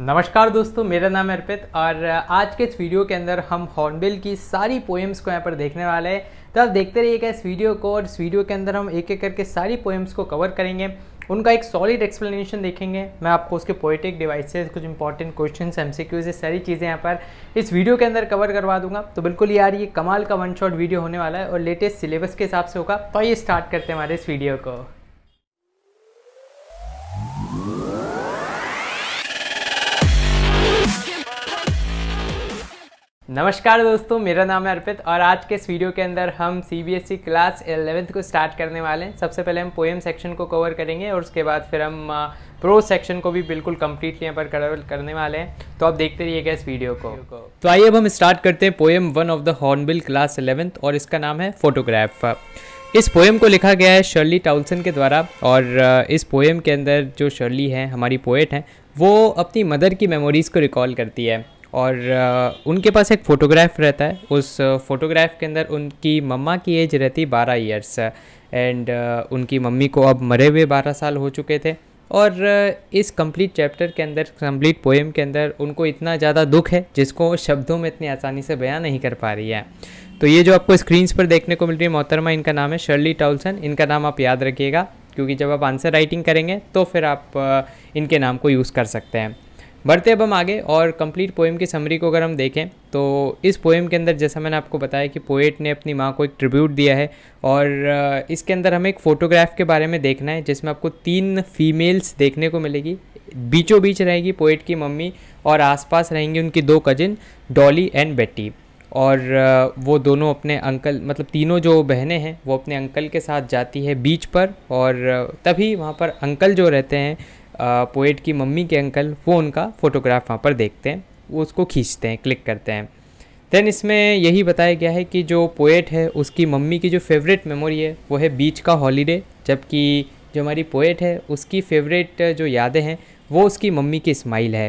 नमस्कार दोस्तों मेरा नाम अर्पित और आज के इस वीडियो के अंदर हम हॉर्नबिल की सारी पोएम्स को यहाँ पर देखने वाले हैं तो आप देखते रहिएगा इस वीडियो को और इस वीडियो के अंदर हम एक एक करके सारी पोएम्स को कवर करेंगे उनका एक सॉलिड एक्सप्लेनेशन देखेंगे मैं आपको उसके पोइटिक डिवाइसेस कुछ important question M C Qs सारी चीज़ें यहाँ पर इस वीडियो के अंदर कवर करवा दूंगा तो बिल्कुल यार ये कमाल का वन शॉट वीडियो होने वाला है और लेटेस्ट सिलेबस के हिसाब से होगा तो ये स्टार्ट करते हैं हमारे इस वीडियो को नमस्कार दोस्तों मेरा नाम है अर्पित और आज के इस वीडियो के अंदर हम C B S E class eleventh को स्टार्ट करने वाले हैं सबसे पहले हम पोएम सेक्शन को कवर करेंगे और उसके बाद फिर हम प्रो सेक्शन को भी बिल्कुल कम्प्लीटली यहाँ पर कवर करने वाले हैं तो आप देखते रहिएगा इस वीडियो को तो आइए अब हम स्टार्ट करते हैं poem one of the hornbill class eleventh और इसका नाम है फोटोग्राफ इस पोएम को लिखा गया है शर्ली टाउलसन के द्वारा और इस पोएम के अंदर जो शर्ली है हमारी पोएट हैं वो अपनी मदर की मेमोरीज़ को रिकॉल करती है और उनके पास एक फ़ोटोग्राफ रहता है उस फोटोग्राफ के अंदर उनकी मम्मा की एज रहती बारह ईयर्स एंड उनकी मम्मी को अब मरे हुए बारह साल हो चुके थे और इस कंप्लीट चैप्टर के अंदर कंप्लीट पोएम के अंदर उनको इतना ज़्यादा दुख है जिसको शब्दों में इतनी आसानी से बयां नहीं कर पा रही है तो ये जो आपको स्क्रीन्स पर देखने को मिल रही है मोहतरमा इनका नाम है शर्ली टाउलसन इनका नाम आप याद रखिएगा क्योंकि जब आप आंसर राइटिंग करेंगे तो फिर आप इनके नाम को यूज़ कर सकते हैं बढ़ते अब हम आगे और कंप्लीट पोएम की समरी को अगर हम देखें तो इस पोएम के अंदर जैसा मैंने आपको बताया कि पोएट ने अपनी माँ को एक ट्रिब्यूट दिया है और इसके अंदर हमें एक फ़ोटोग्राफ के बारे में देखना है जिसमें आपको तीन फीमेल्स देखने को मिलेगी बीचों बीच रहेगी पोएट की मम्मी और आसपास रहेंगी उनकी दो कजिन डॉली एंड बेटी और वो दोनों अपने अंकल मतलब तीनों जो बहनें हैं वो अपने अंकल के साथ जाती है बीच पर और तभी वहाँ पर अंकल जो रहते हैं पोइट की मम्मी के अंकल वो उनका फ़ोटोग्राफ वहाँ पर देखते हैं वो उसको खींचते हैं क्लिक करते हैं देन इसमें यही बताया गया है कि जो पोएट है उसकी मम्मी की जो फेवरेट मेमोरी है वो है बीच का हॉलीडे जबकि जो हमारी पोएट है उसकी फेवरेट जो यादें हैं वो उसकी मम्मी की स्माइल है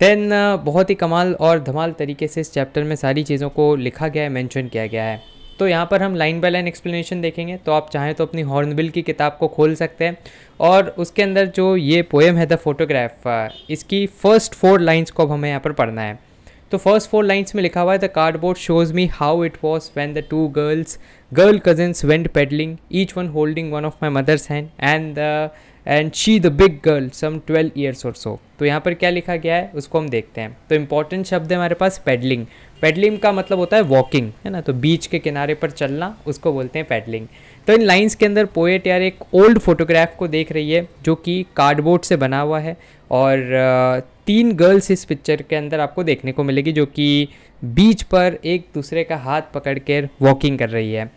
देन बहुत ही कमाल और धमाल तरीके से इस चैप्टर में सारी चीज़ों को लिखा गया है मेंशन किया गया है तो यहाँ पर हम लाइन बाय लाइन एक्सप्लेनेशन देखेंगे तो आप चाहें तो अपनी हॉर्नबिल की किताब को खोल सकते हैं और उसके अंदर जो ये पोएम है द फोटोग्राफ इसकी फर्स्ट फोर लाइन्स को अब हमें यहाँ पर पढ़ना है तो फर्स्ट फोर लाइन्स में लिखा हुआ है the cardboard shows me how it was when the two girls girl cousins went paddling each one holding one of my mother's hand and the and she the big girl some twelve years or so तो यहाँ पर क्या लिखा गया है उसको हम देखते हैं तो इंपॉर्टेंट शब्द है हमारे पास पेडलिंग पेडलिंग का मतलब होता है वॉकिंग है ना तो बीच के किनारे पर चलना उसको बोलते हैं पेडलिंग तो इन लाइंस के अंदर पोएट यार एक ओल्ड फोटोग्राफ को देख रही है जो कि कार्डबोर्ड से बना हुआ है और तीन गर्ल्स इस पिक्चर के अंदर आपको देखने को मिलेगी जो कि बीच पर एक दूसरे का हाथ पकड़ कर वॉकिंग कर रही है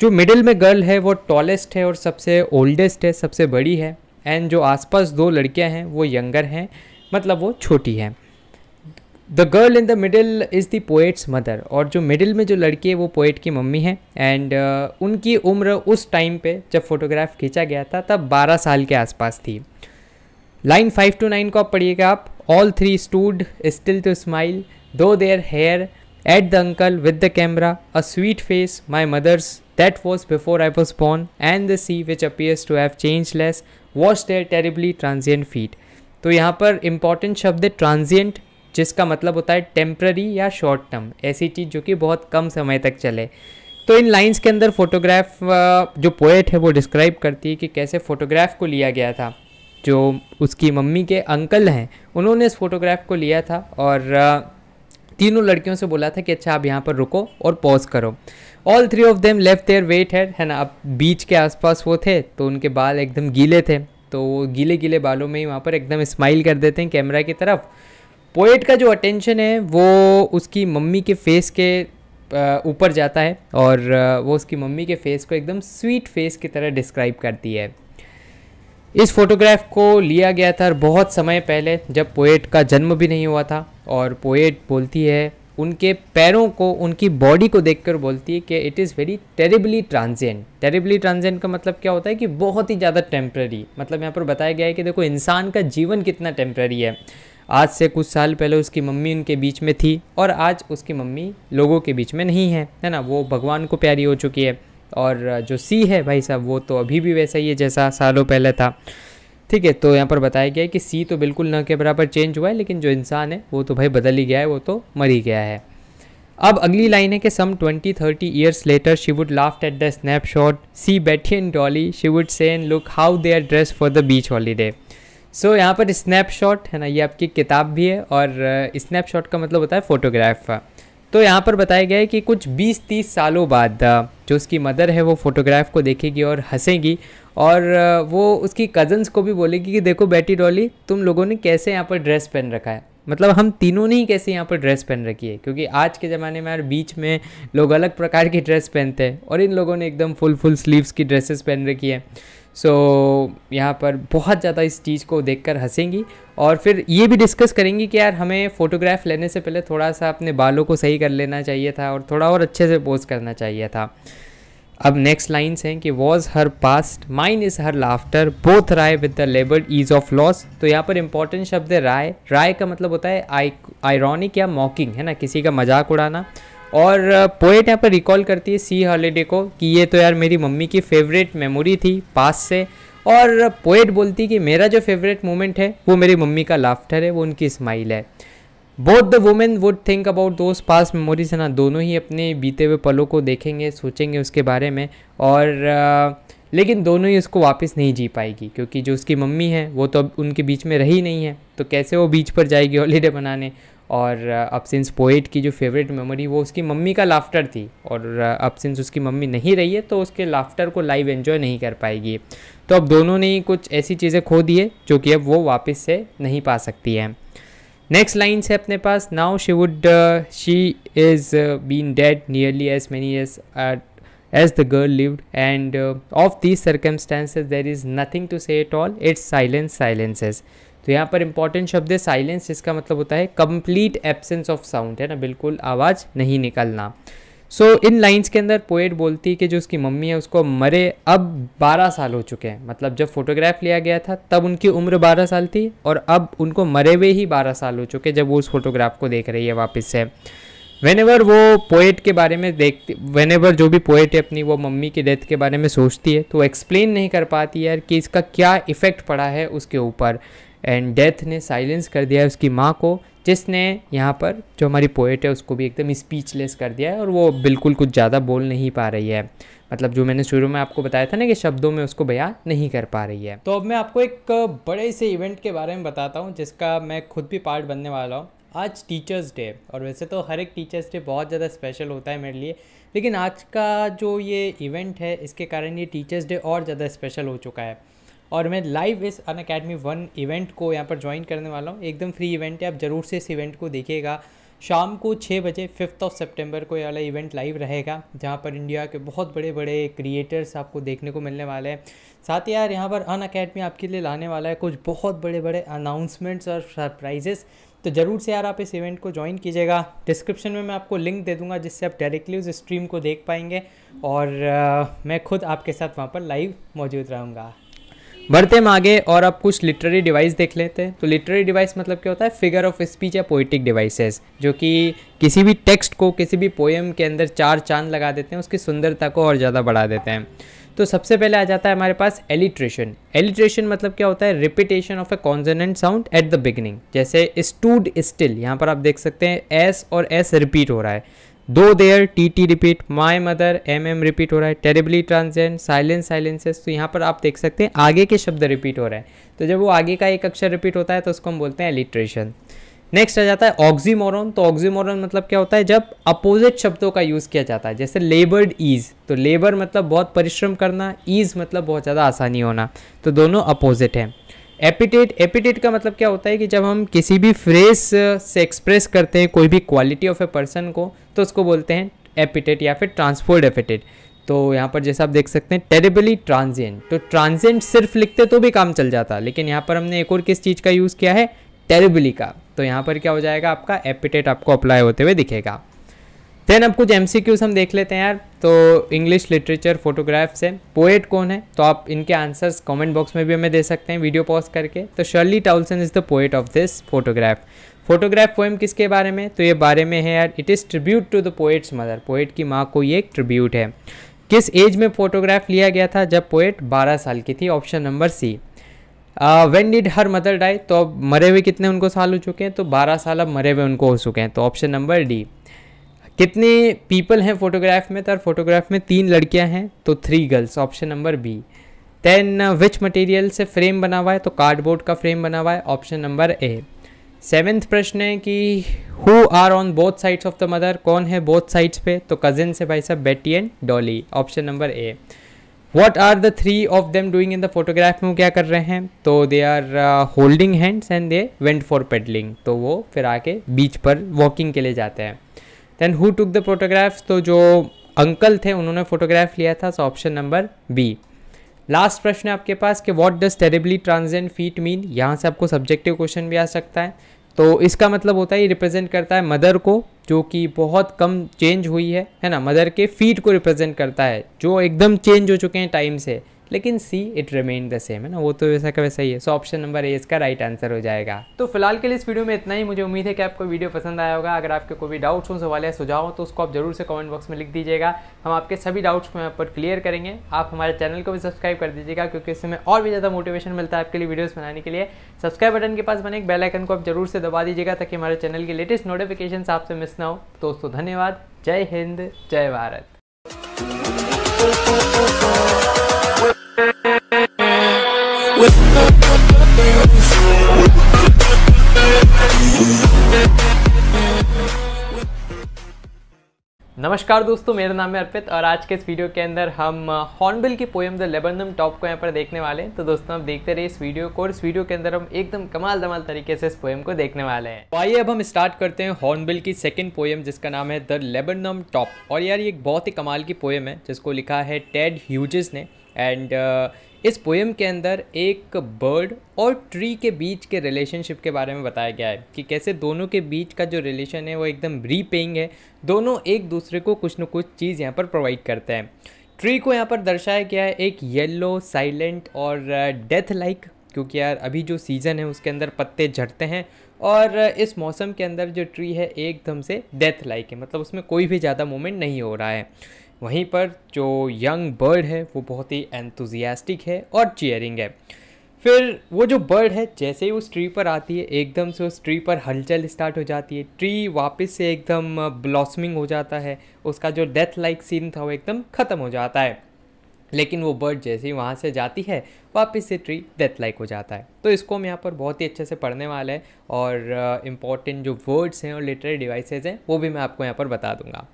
जो मिडिल में गर्ल है वो टॉलेस्ट है और सबसे ओल्डेस्ट है सबसे बड़ी है एंड जो आसपास दो लड़कियां हैं वो यंगर हैं मतलब वो छोटी हैं the girl in the middle is the poet's mother और जो मिडिल में जो लड़की है वो पोएट की मम्मी है एंड uh, उनकी उम्र उस टाइम पे जब फोटोग्राफ खींचा गया था तब 12 साल के आसपास थी लाइन फाइव टू नाइन को आप पढ़िएगा आप all three stood still to smile through their hair at the uncle with the camera a sweet face my mother's that was before I was born, and the sea, which appears to have changeless, was their terribly transient feet. तो यहाँ पर important शब्द है transient जिसका मतलब होता है temporary या शॉर्ट टर्म ऐसी चीज़ जो कि बहुत कम समय तक चले तो इन लाइंस के अंदर फोटोग्राफ जो पोएट है वो डिस्क्राइब करती है कि कैसे फ़ोटोग्राफ को लिया गया था जो उसकी मम्मी के अंकल हैं उन्होंने इस फोटोग्राफ को लिया था और तीनों लड़कियों से बोला था कि अच्छा आप यहाँ पर रुको और पॉज करो all three of them left there wet head है ना अब बीच के आसपास वो थे तो उनके बाल एकदम गीले थे तो वो गीले गीले बालों में ही वहाँ पर एकदम स्माइल कर देते हैं कैमरा की तरफ पोएट का जो अटेंशन है वो उसकी मम्मी के फेस के ऊपर जाता है और वो उसकी मम्मी के फेस को एकदम स्वीट फेस की तरह डिस्क्राइब करती है इस फोटोग्राफ को लिया गया था बहुत समय पहले जब पोएट का जन्म भी नहीं हुआ था और पोएट बोलती है उनके पैरों को उनकी बॉडी को देखकर बोलती है कि it is very terribly transient terribly transient का मतलब क्या होता है कि बहुत ही ज़्यादा टेम्प्रेरी मतलब यहाँ पर बताया गया है कि देखो इंसान का जीवन कितना टेम्प्रेरी है आज से कुछ साल पहले उसकी मम्मी उनके बीच में थी और आज उसकी मम्मी लोगों के बीच में नहीं है है ना वो भगवान को प्यारी हो चुकी है और जो सी है भाई साहब वो तो अभी भी वैसा ही है जैसा सालों पहले था ठीक है तो यहाँ पर बताया गया है कि सी तो बिल्कुल न के बराबर चेंज हुआ है लेकिन जो इंसान है वो तो भाई बदल ही गया है वो तो मर ही गया है अब अगली लाइन है कि some twenty thirty years later she would laughed at the snapshot see Betty in Dolly she would say and look how they are dressed for the beach holiday so यहाँ पर स्नैपशॉट है ना ये आपकी किताब भी है और स्नैपशॉट का मतलब होता है फोटोग्राफ तो यहाँ पर बताया गया है कि कुछ 20-30 सालों बाद जो उसकी मदर है वो फोटोग्राफ को देखेगी और हंसेगी और वो उसकी कज़न्स को भी बोलेगी कि देखो बेटी डॉली तुम लोगों ने कैसे यहाँ पर ड्रेस पहन रखा है मतलब हम तीनों ने ही कैसे यहाँ पर ड्रेस पहन रखी है क्योंकि आज के ज़माने में यार बीच में लोग अलग प्रकार की ड्रेस पहनते हैं और इन लोगों ने एकदम फुल फुल स्लीव्स की ड्रेसेस पहन रखी है सो so, यहाँ पर बहुत ज़्यादा इस चीज़ को देखकर हंसेंगी और फिर ये भी डिस्कस करेंगी कि यार हमें फ़ोटोग्राफ लेने से पहले थोड़ा सा अपने बालों को सही कर लेना चाहिए था और थोड़ा और अच्छे से पोज करना चाहिए था अब नेक्स्ट लाइन्स हैं कि was her past mine is her laughter both wry with the labour ease of loss तो यहाँ पर इंपॉर्टेंट शब्द है राय राय का मतलब होता है आई आयरॉनिक या मॉकिंग है ना किसी का मजाक उड़ाना और पोएट यहाँ पर रिकॉल करती है सी हॉलीडे को कि ये तो यार मेरी मम्मी की फेवरेट मेमोरी थी पास से और पोएट बोलती कि मेरा जो फेवरेट मोमेंट है वो मेरी मम्मी का लाफ्टर है वो उनकी स्माइल है both the women would think about those past memories है ना दोनों ही अपने बीते हुए पलों को देखेंगे सोचेंगे उसके बारे में और लेकिन दोनों ही उसको वापस नहीं जी पाएगी क्योंकि जो उसकी मम्मी है वो तो अब उनके बीच में रही नहीं है तो कैसे वो बीच पर जाएगी हॉलीडे बनाने और अब सिंस पोइट की जो फेवरेट मेमोरी वो उसकी मम्मी का लाफ्टर थी और अब सिंस उसकी मम्मी नहीं रही है तो उसके लाफ्टर को लाइव एंजॉय नहीं कर पाएगी तो अब दोनों ने ही कुछ ऐसी चीज़ें खो दी है जो कि अब वो वापस से नहीं पा सकती हैं नेक्स्ट लाइन्स है अपने पास now she would she is been dead nearly as many as as the girl lived and of these these there is nothing to say it all it's silence silences तो यहाँ पर important शब्द है silence इसका मतलब होता है complete absence of sound है ना बिल्कुल आवाज़ नहीं निकलना सो so, इन लाइंस के अंदर पोएट बोलती है कि जो उसकी मम्मी है उसको मरे अब 12 साल हो चुके हैं मतलब जब फोटोग्राफ लिया गया था तब उनकी उम्र 12 साल थी और अब उनको मरे हुए ही 12 साल हो चुके जब वो उस फोटोग्राफ को देख रही है वापस से वेन वो पोएट के बारे में देखती वेन एवर जो भी पोएट है अपनी वो मम्मी की डेथ के बारे में सोचती है तो एक्सप्लेन नहीं कर पाती यार कि इसका क्या इफ़ेक्ट पड़ा है उसके ऊपर एंड डेथ ने साइलेंस कर दिया है उसकी माँ को जिसने यहाँ पर जो हमारी पोएट है उसको भी एकदम स्पीचलेस कर दिया है और वो बिल्कुल कुछ ज़्यादा बोल नहीं पा रही है मतलब जो मैंने शुरू में आपको बताया था ना कि शब्दों में उसको बयां नहीं कर पा रही है तो अब मैं आपको एक बड़े से इवेंट के बारे में बताता हूँ जिसका मैं खुद भी पार्ट बनने वाला हूँ आज टीचर्स डे और वैसे तो हर एक टीचर्स डे बहुत ज़्यादा स्पेशल होता है मेरे लिए लेकिन आज का जो ये इवेंट है इसके कारण ये टीचर्स डे और ज़्यादा स्पेशल हो चुका है और मैं लाइव इस अन अकेडमी वन इवेंट को यहाँ पर ज्वाइन करने वाला हूँ एकदम फ्री इवेंट है आप ज़रूर से इस इवेंट को देखिएगा शाम को छः बजे फिफ्थ ऑफ सितंबर को ये वाला इवेंट लाइव रहेगा जहाँ पर इंडिया के बहुत बड़े बड़े क्रिएटर्स आपको देखने को मिलने वाले हैं साथ ही यार यहाँ पर अन अकेडमी आपके लिए लाने वाला है कुछ बहुत बड़े बड़े अनाउंसमेंट्स और सरप्राइजेस तो ज़रूर से यार आप इस इवेंट को ज्वाइन कीजिएगा डिस्क्रिप्शन में मैं आपको लिंक दे दूंगा जिससे आप डायरेक्टली उस स्ट्रीम को देख पाएंगे और आ, मैं खुद आपके साथ वहाँ पर लाइव मौजूद रहूँगा बढ़ते हम आगे और अब कुछ लिटरेरी डिवाइस देख लेते हैं तो लिटरेरी डिवाइस मतलब क्या होता है फिगर ऑफ स्पीच या पोइटिक डिवाइसेस जो कि किसी भी टेक्स्ट को किसी भी पोएम के अंदर चार चांद लगा देते हैं उसकी सुंदरता को और ज़्यादा बढ़ा देते हैं तो सबसे पहले आ जाता है हमारे पास एलिट्रेशन एलिट्रेशन मतलब क्या होता है repetition of a consonant sound at the beginning जैसे स्टूड स्टिल यहाँ पर आप देख सकते हैं एस और एस रिपीट हो रहा है through their T T repeat my mother M M repeat हो रहा है टेरेबली ट्रांसजेंड साइलेंस साइलेंसेस तो यहाँ पर आप देख सकते हैं आगे के शब्द रिपीट हो रहा है तो जब वो आगे का एक अक्षर रिपीट होता है तो उसको हम बोलते हैं एलिट्रेशन नेक्स्ट आ जाता है ऑक्सीमोरन तो ऑक्सीमोरन मतलब क्या होता है जब अपोजिट शब्दों का यूज़ किया जाता है जैसे लेबर्ड ईज तो लेबर मतलब बहुत परिश्रम करना ईज मतलब बहुत ज़्यादा आसानी होना तो दोनों अपोजिट हैं एपिटेट एपिटेट का मतलब क्या होता है कि जब हम किसी भी फ्रेज uh, से एक्सप्रेस करते हैं कोई भी क्वालिटी ऑफ ए पर्सन को तो उसको बोलते हैं एपिटेट या फिर ट्रांसफोर्ड एपिटेट तो यहाँ पर जैसा आप देख सकते हैं टेरेबली ट्रांजेंट तो ट्रांजेंट सिर्फ लिखते तो भी काम चल जाता लेकिन यहाँ पर हमने एक और किस चीज़ का यूज़ किया है टेरेबली का तो यहाँ पर क्या हो जाएगा आपका एपिटेट आपको अप्लाई होते हुए दिखेगा देन अब कुछ एम हम देख लेते हैं यार तो इंग्लिश लिटरेचर फोटोग्राफ से पोएट कौन है तो आप इनके आंसर्स कमेंट बॉक्स में भी हमें दे सकते हैं वीडियो पॉज करके तो Shirley Toulson is the poet of this photograph photograph poem किसके बारे में तो ये बारे में है यार it is tribute to the poet's mother poet की माँ को ये एक ट्रिब्यूट है किस एज में फोटोग्राफ लिया गया था जब पोएट 12 साल की थी option number C when did her mother die तो अब मरे हुए कितने उनको साल हो चुके हैं तो 12 साल अब मरे हुए उनको हो चुके हैं तो ऑप्शन नंबर डी कितने पीपल हैं फोटोग्राफ में तर तो फोटोग्राफ में तीन लड़कियां हैं तो three girls option number B then which material से फ्रेम बना हुआ है तो कार्डबोर्ड का फ्रेम बना हुआ है ऑप्शन नंबर ए सेवेंथ प्रश्न है कि who are on both sides of the mother कौन है बोथ साइड्स पे तो कजिन से भाई साहब Betty and Dolly option number A what are the three of them doing in the photograph में वो क्या कर रहे हैं तो they are holding hands and they went for paddling तो वो फिर आके बीच पर वॉकिंग के लिए जाते हैं then who took the photographs तो जो अंकल थे उन्होंने फोटोग्राफ लिया था so option number B last प्रश्न है आपके पास कि what does terribly transient feet mean यहाँ से आपको सब्जेक्टिव क्वेश्चन भी आ सकता है तो इसका मतलब होता है ये रिप्रेजेंट करता है मदर को जो कि बहुत कम चेंज हुई है है ना मदर के फीट को रिप्रेजेंट करता है जो एकदम चेंज हो चुके हैं टाइम से लेकिन see it remain the same है ना वो तो वैसा का वैसा ही है सो ऑप्शन नंबर ए इसका राइट आंसर हो जाएगा तो फिलहाल के लिए इस वीडियो में इतना ही मुझे उम्मीद है कि आपको वीडियो पसंद आया होगा अगर आपके कोई भी डाउट्स हो सवाल या सुझाव हो तो उसको आप जरूर से कमेंट बॉक्स में लिख दीजिएगा हम आपके सभी डाउट्स को यहाँ पर क्लियर करेंगे आप हमारे चैनल को भी सब्सक्राइब कर दीजिएगा क्योंकि इससे हमें और भी ज़्यादा मोटिवेशन मिलता है आपके लिए वीडियोज़ बनाने के लिए सब्सक्राइब बटन के पास बने एक बेलाइकन को आप जरूर से दबा दीजिएगा ताकि हमारे चैनल की लेटेस्ट नोटिफिकेशन आपसे मिस ना हो दोस्तों धन्यवाद जय हिंद जय भारत नमस्कार दोस्तों मेरा नाम है अर्पित और आज के इस वीडियो के अंदर हम हॉर्नबिल की पोएम द लेबनम टॉप को यहाँ पर देखने वाले हैं तो दोस्तों आप देखते रहिए इस वीडियो को और इस वीडियो के अंदर हम एकदम कमाल दमाल तरीके से इस पोएम को देखने वाले हैं तो आइए अब हम स्टार्ट करते हैं हॉर्नबिल की सेकेंड पोएम जिसका नाम है द लेबनम टॉप और यार ये एक बहुत ही कमाल की पोएम है जिसको लिखा है टेड ह्यूजेस ने एंड uh, इस पोएम के अंदर एक बर्ड और ट्री के बीच के रिलेशनशिप के बारे में बताया गया है कि कैसे दोनों के बीच का जो रिलेशन है वो एकदम रीपेइंग है दोनों एक दूसरे को कुछ न कुछ चीज़ यहाँ पर प्रोवाइड करते हैं ट्री को यहाँ पर दर्शाया गया है एक येलो साइलेंट और डेथ लाइक क्योंकि यार अभी जो सीज़न है उसके अंदर पत्ते झड़ते हैं और इस मौसम के अंदर जो ट्री है एकदम से डेथ लाइक है मतलब उसमें कोई भी ज़्यादा मूवमेंट नहीं हो रहा है वहीं पर जो यंग बर्ड है वो बहुत ही एंथुजियास्टिक है और चेयरिंग है फिर वो जो बर्ड है जैसे ही उस ट्री पर आती है एकदम से उस ट्री पर हलचल स्टार्ट हो जाती है ट्री वापस से एकदम ब्लॉसमिंग हो जाता है उसका जो डेथ लाइक सीन था वो एकदम ख़त्म हो जाता है लेकिन वो बर्ड जैसे ही वहाँ से जाती है वापस से ट्री डेथ लाइक हो जाता है तो इसको हम यहाँ पर बहुत ही अच्छे से पढ़ने वाले हैं और इम्पॉर्टेंट uh, जो वर्ड्स हैं और लिटरेरी डिवाइसेज हैं वो भी मैं आपको यहाँ पर बता दूँगा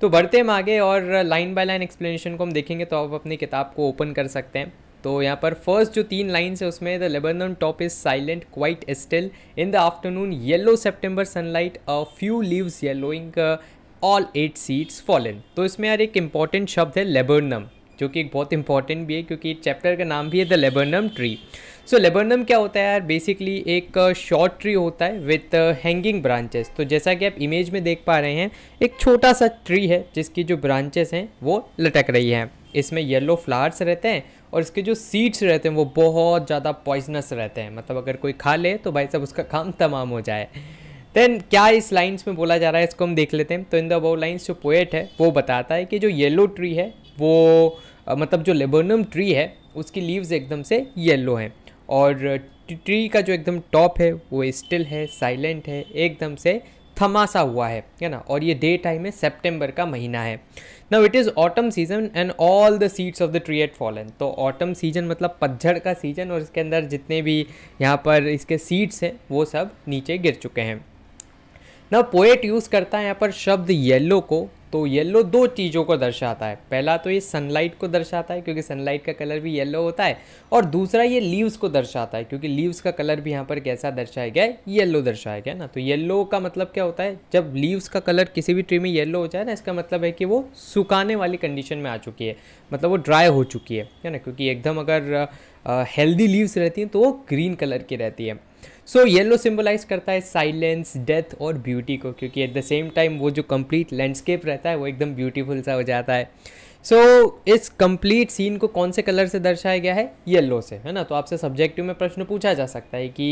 तो बढ़ते हम आगे और लाइन बाय लाइन एक्सप्लेनेशन को हम देखेंगे तो आप अपनी किताब को ओपन कर सकते हैं तो यहाँ पर फर्स्ट जो तीन लाइन्स है उसमें the laburnum top is silent quite still in the afternoon yellow September sunlight a few leaves yellowing all at seeds fallen तो इसमें यार एक इम्पॉर्टेंट शब्द है लेबर्नम जो कि एक बहुत इंपॉर्टेंट भी है क्योंकि चैप्टर का नाम भी है the laburnum tree so laburnum क्या होता है यार बेसिकली एक शॉर्ट uh, ट्री होता है विथ हैंगिंग ब्रांचेस तो जैसा कि आप इमेज में देख पा रहे हैं एक छोटा सा ट्री है जिसकी जो ब्रांचेस हैं वो लटक रही हैं इसमें येलो फ्लावर्स रहते हैं और इसके जो सीड्स रहते हैं वो बहुत ज़्यादा पॉइजनस रहते हैं मतलब अगर कोई खा ले तो भाई साहब उसका काम तमाम हो जाए देन क्या इस लाइंस में बोला जा रहा है इसको हम देख लेते हैं तो इन द अबाउ लाइन्स जो पोएट है वो बताता है कि जो येलो ट्री है वो मतलब जो लेबोनम ट्री है उसकी लीव्स एकदम से येलो हैं और ट्री का जो एकदम टॉप है वो स्टिल है साइलेंट है एकदम से थमासा हुआ है है ना और ये डे टाइम है सेप्टेम्बर का महीना है now it is autumn season and all the seeds of the tree at fallen तो ऑटम सीजन मतलब पतझड़ का सीजन और इसके अंदर जितने भी यहाँ पर इसके सीड्स हैं वो सब नीचे गिर चुके हैं ना पोएट यूज़ करता है यहाँ पर शब्द येलो को तो येलो दो चीज़ों को दर्शाता है पहला तो ये सनलाइट को दर्शाता है क्योंकि सनलाइट का कलर भी येलो होता है और दूसरा ये लीव्स को दर्शाता है क्योंकि लीव्स का कलर भी यहाँ पर कैसा दर्शाया गया है येलो दर्शाया गया ना तो येलो का मतलब क्या होता है जब लीव्स का कलर किसी भी ट्री में येलो हो जाए ना इसका मतलब है कि वो सुखाने वाली कंडीशन में आ चुकी है मतलब वो ड्राई हो चुकी है ना क्योंकि एकदम अगर हेल्दी लीव्स रहती हैं तो वो ग्रीन कलर की रहती है सो येलो सिंबलाइज करता है साइलेंस डेथ और ब्यूटी को क्योंकि एट द सेम टाइम वो जो कंप्लीट लैंडस्केप रहता है वो एकदम ब्यूटीफुल सा हो जाता है सो so, इस कंप्लीट सीन को कौन से कलर से दर्शाया गया है येलो से है ना तो आपसे सब्जेक्टिव में प्रश्न पूछा जा सकता है कि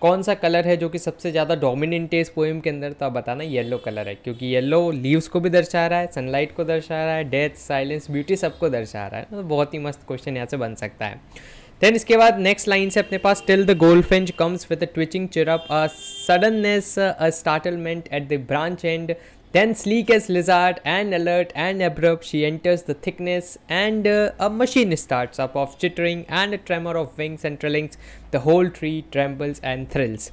कौन सा कलर है जो कि सबसे ज़्यादा डोमिनेंट है इस पोएम के अंदर तो आप बताना येलो कलर है क्योंकि येलो लीव्स को भी दर्शा रहा है सनलाइट को दर्शा रहा है डेथ साइलेंस ब्यूटी सबको दर्शा रहा है तो बहुत ही मस्त क्वेश्चन यहाँ से बन सकता है देन इसके बाद नेक्स्ट लाइन से अपने पास till the goldfinch comes with twitching chirrup a suddenness a startlement at the branch and then sleek as lizard and alert and abrupt she enters the thickness and a machine start up of chittering and tremor of wings and trillings the whole tree trembles and thrills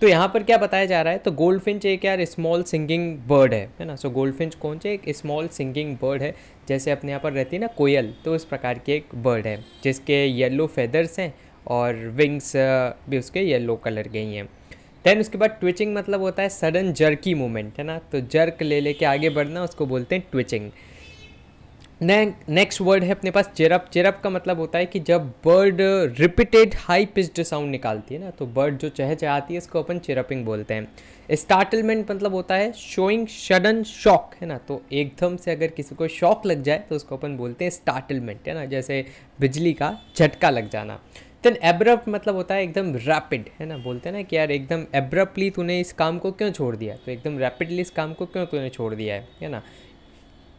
तो यहाँ पर क्या बताया जा रहा है तो goldfinch एक यार स्मॉल सिंगिंग बर्ड है है ना सो so, गोल्डफिंच कौन से एक स्मॉल सिंगिंग बर्ड है जैसे अपने यहाँ पर रहती है ना कोयल तो उस प्रकार की एक बर्ड है जिसके येलो फेदर्स हैं और विंग्स भी उसके येलो कलर के ही हैं देन उसके बाद ट्विचिंग मतलब होता है सडन जर्की मूवमेंट है ना तो जर्क ले लेके आगे बढ़ना उसको बोलते हैं ट्विचिंग नेक्स्ट वर्ड है अपने पास चेरप चेरप का मतलब होता है कि जब bird repeated high pitched sound निकालती है ना तो बर्ड जो चह चहचहाती है इसको अपन चेरपिंग बोलते हैं स्टार्टलमेंट मतलब होता है शोइंग सडन शॉक है ना तो एकदम से अगर किसी को शॉक लग जाए तो उसको अपन बोलते हैं स्टार्टलमेंट है ना जैसे बिजली का झटका लग जाना देन एब्रप्ट मतलब होता है एकदम रैपिड है ना बोलते हैं ना कि यार एकदम एब्रप्टली तूने इस काम को क्यों छोड़ दिया तो एकदम रैपिडली इस काम को क्यों तूने छोड़ दिया है है ना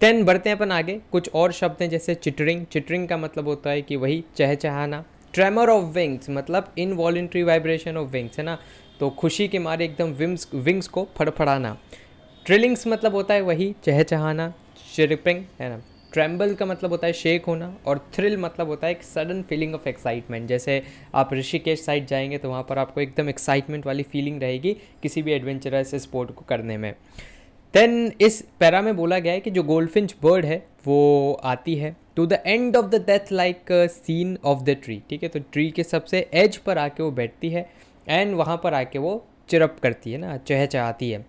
देन बढ़ते हैं अपन आगे कुछ और शब्द हैं जैसे चिटरिंग चिटरिंग का मतलब होता है कि वही चहचहाना ट्रेमर ऑफ विंग्स मतलब इनवॉल्ट्री वाइब्रेशन ऑफ विंग्स है ना तो खुशी के मारे एकदम विम्स विंग्स को फड़फड़ाना ट्रिलिंग्स मतलब होता है वही चहचहाना चिरपिंग है ना ट्रैम्बल का मतलब होता है शेक होना और थ्रिल मतलब होता है एक सडन फीलिंग ऑफ एक्साइटमेंट जैसे आप ऋषिकेश साइड जाएंगे तो वहाँ पर आपको एकदम एक्साइटमेंट वाली फीलिंग रहेगी किसी भी एडवेंचरस स्पोर्ट को करने में देन इस पैरा में बोला गया है कि जो गोल्डफिंच बर्ड है वो आती है to the end of the death like scene of the tree ठीक है तो ट्री के सबसे एज पर आके वो बैठती है एंड वहाँ पर आके वो चिरप करती है ना चहचहाती है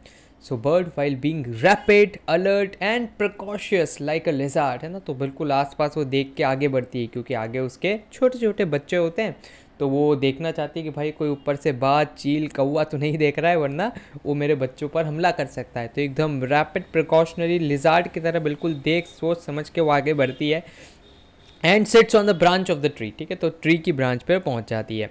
so bird while being rapid alert and precautious like a lizard है ना तो बिल्कुल आसपास वो देख के आगे बढ़ती है क्योंकि आगे उसके छोटे छोटे बच्चे होते हैं तो वो देखना चाहती है कि भाई कोई ऊपर से बात चील कौआ तो नहीं देख रहा है वरना वो मेरे बच्चों पर हमला कर सकता है तो एकदम रैपिड प्रिकॉशनरी लिजार्ट की तरह बिल्कुल देख सोच समझ के वो आगे बढ़ती है and sits on the branch of the tree ठीक है तो ट्री की ब्रांच पर पहुँच जाती है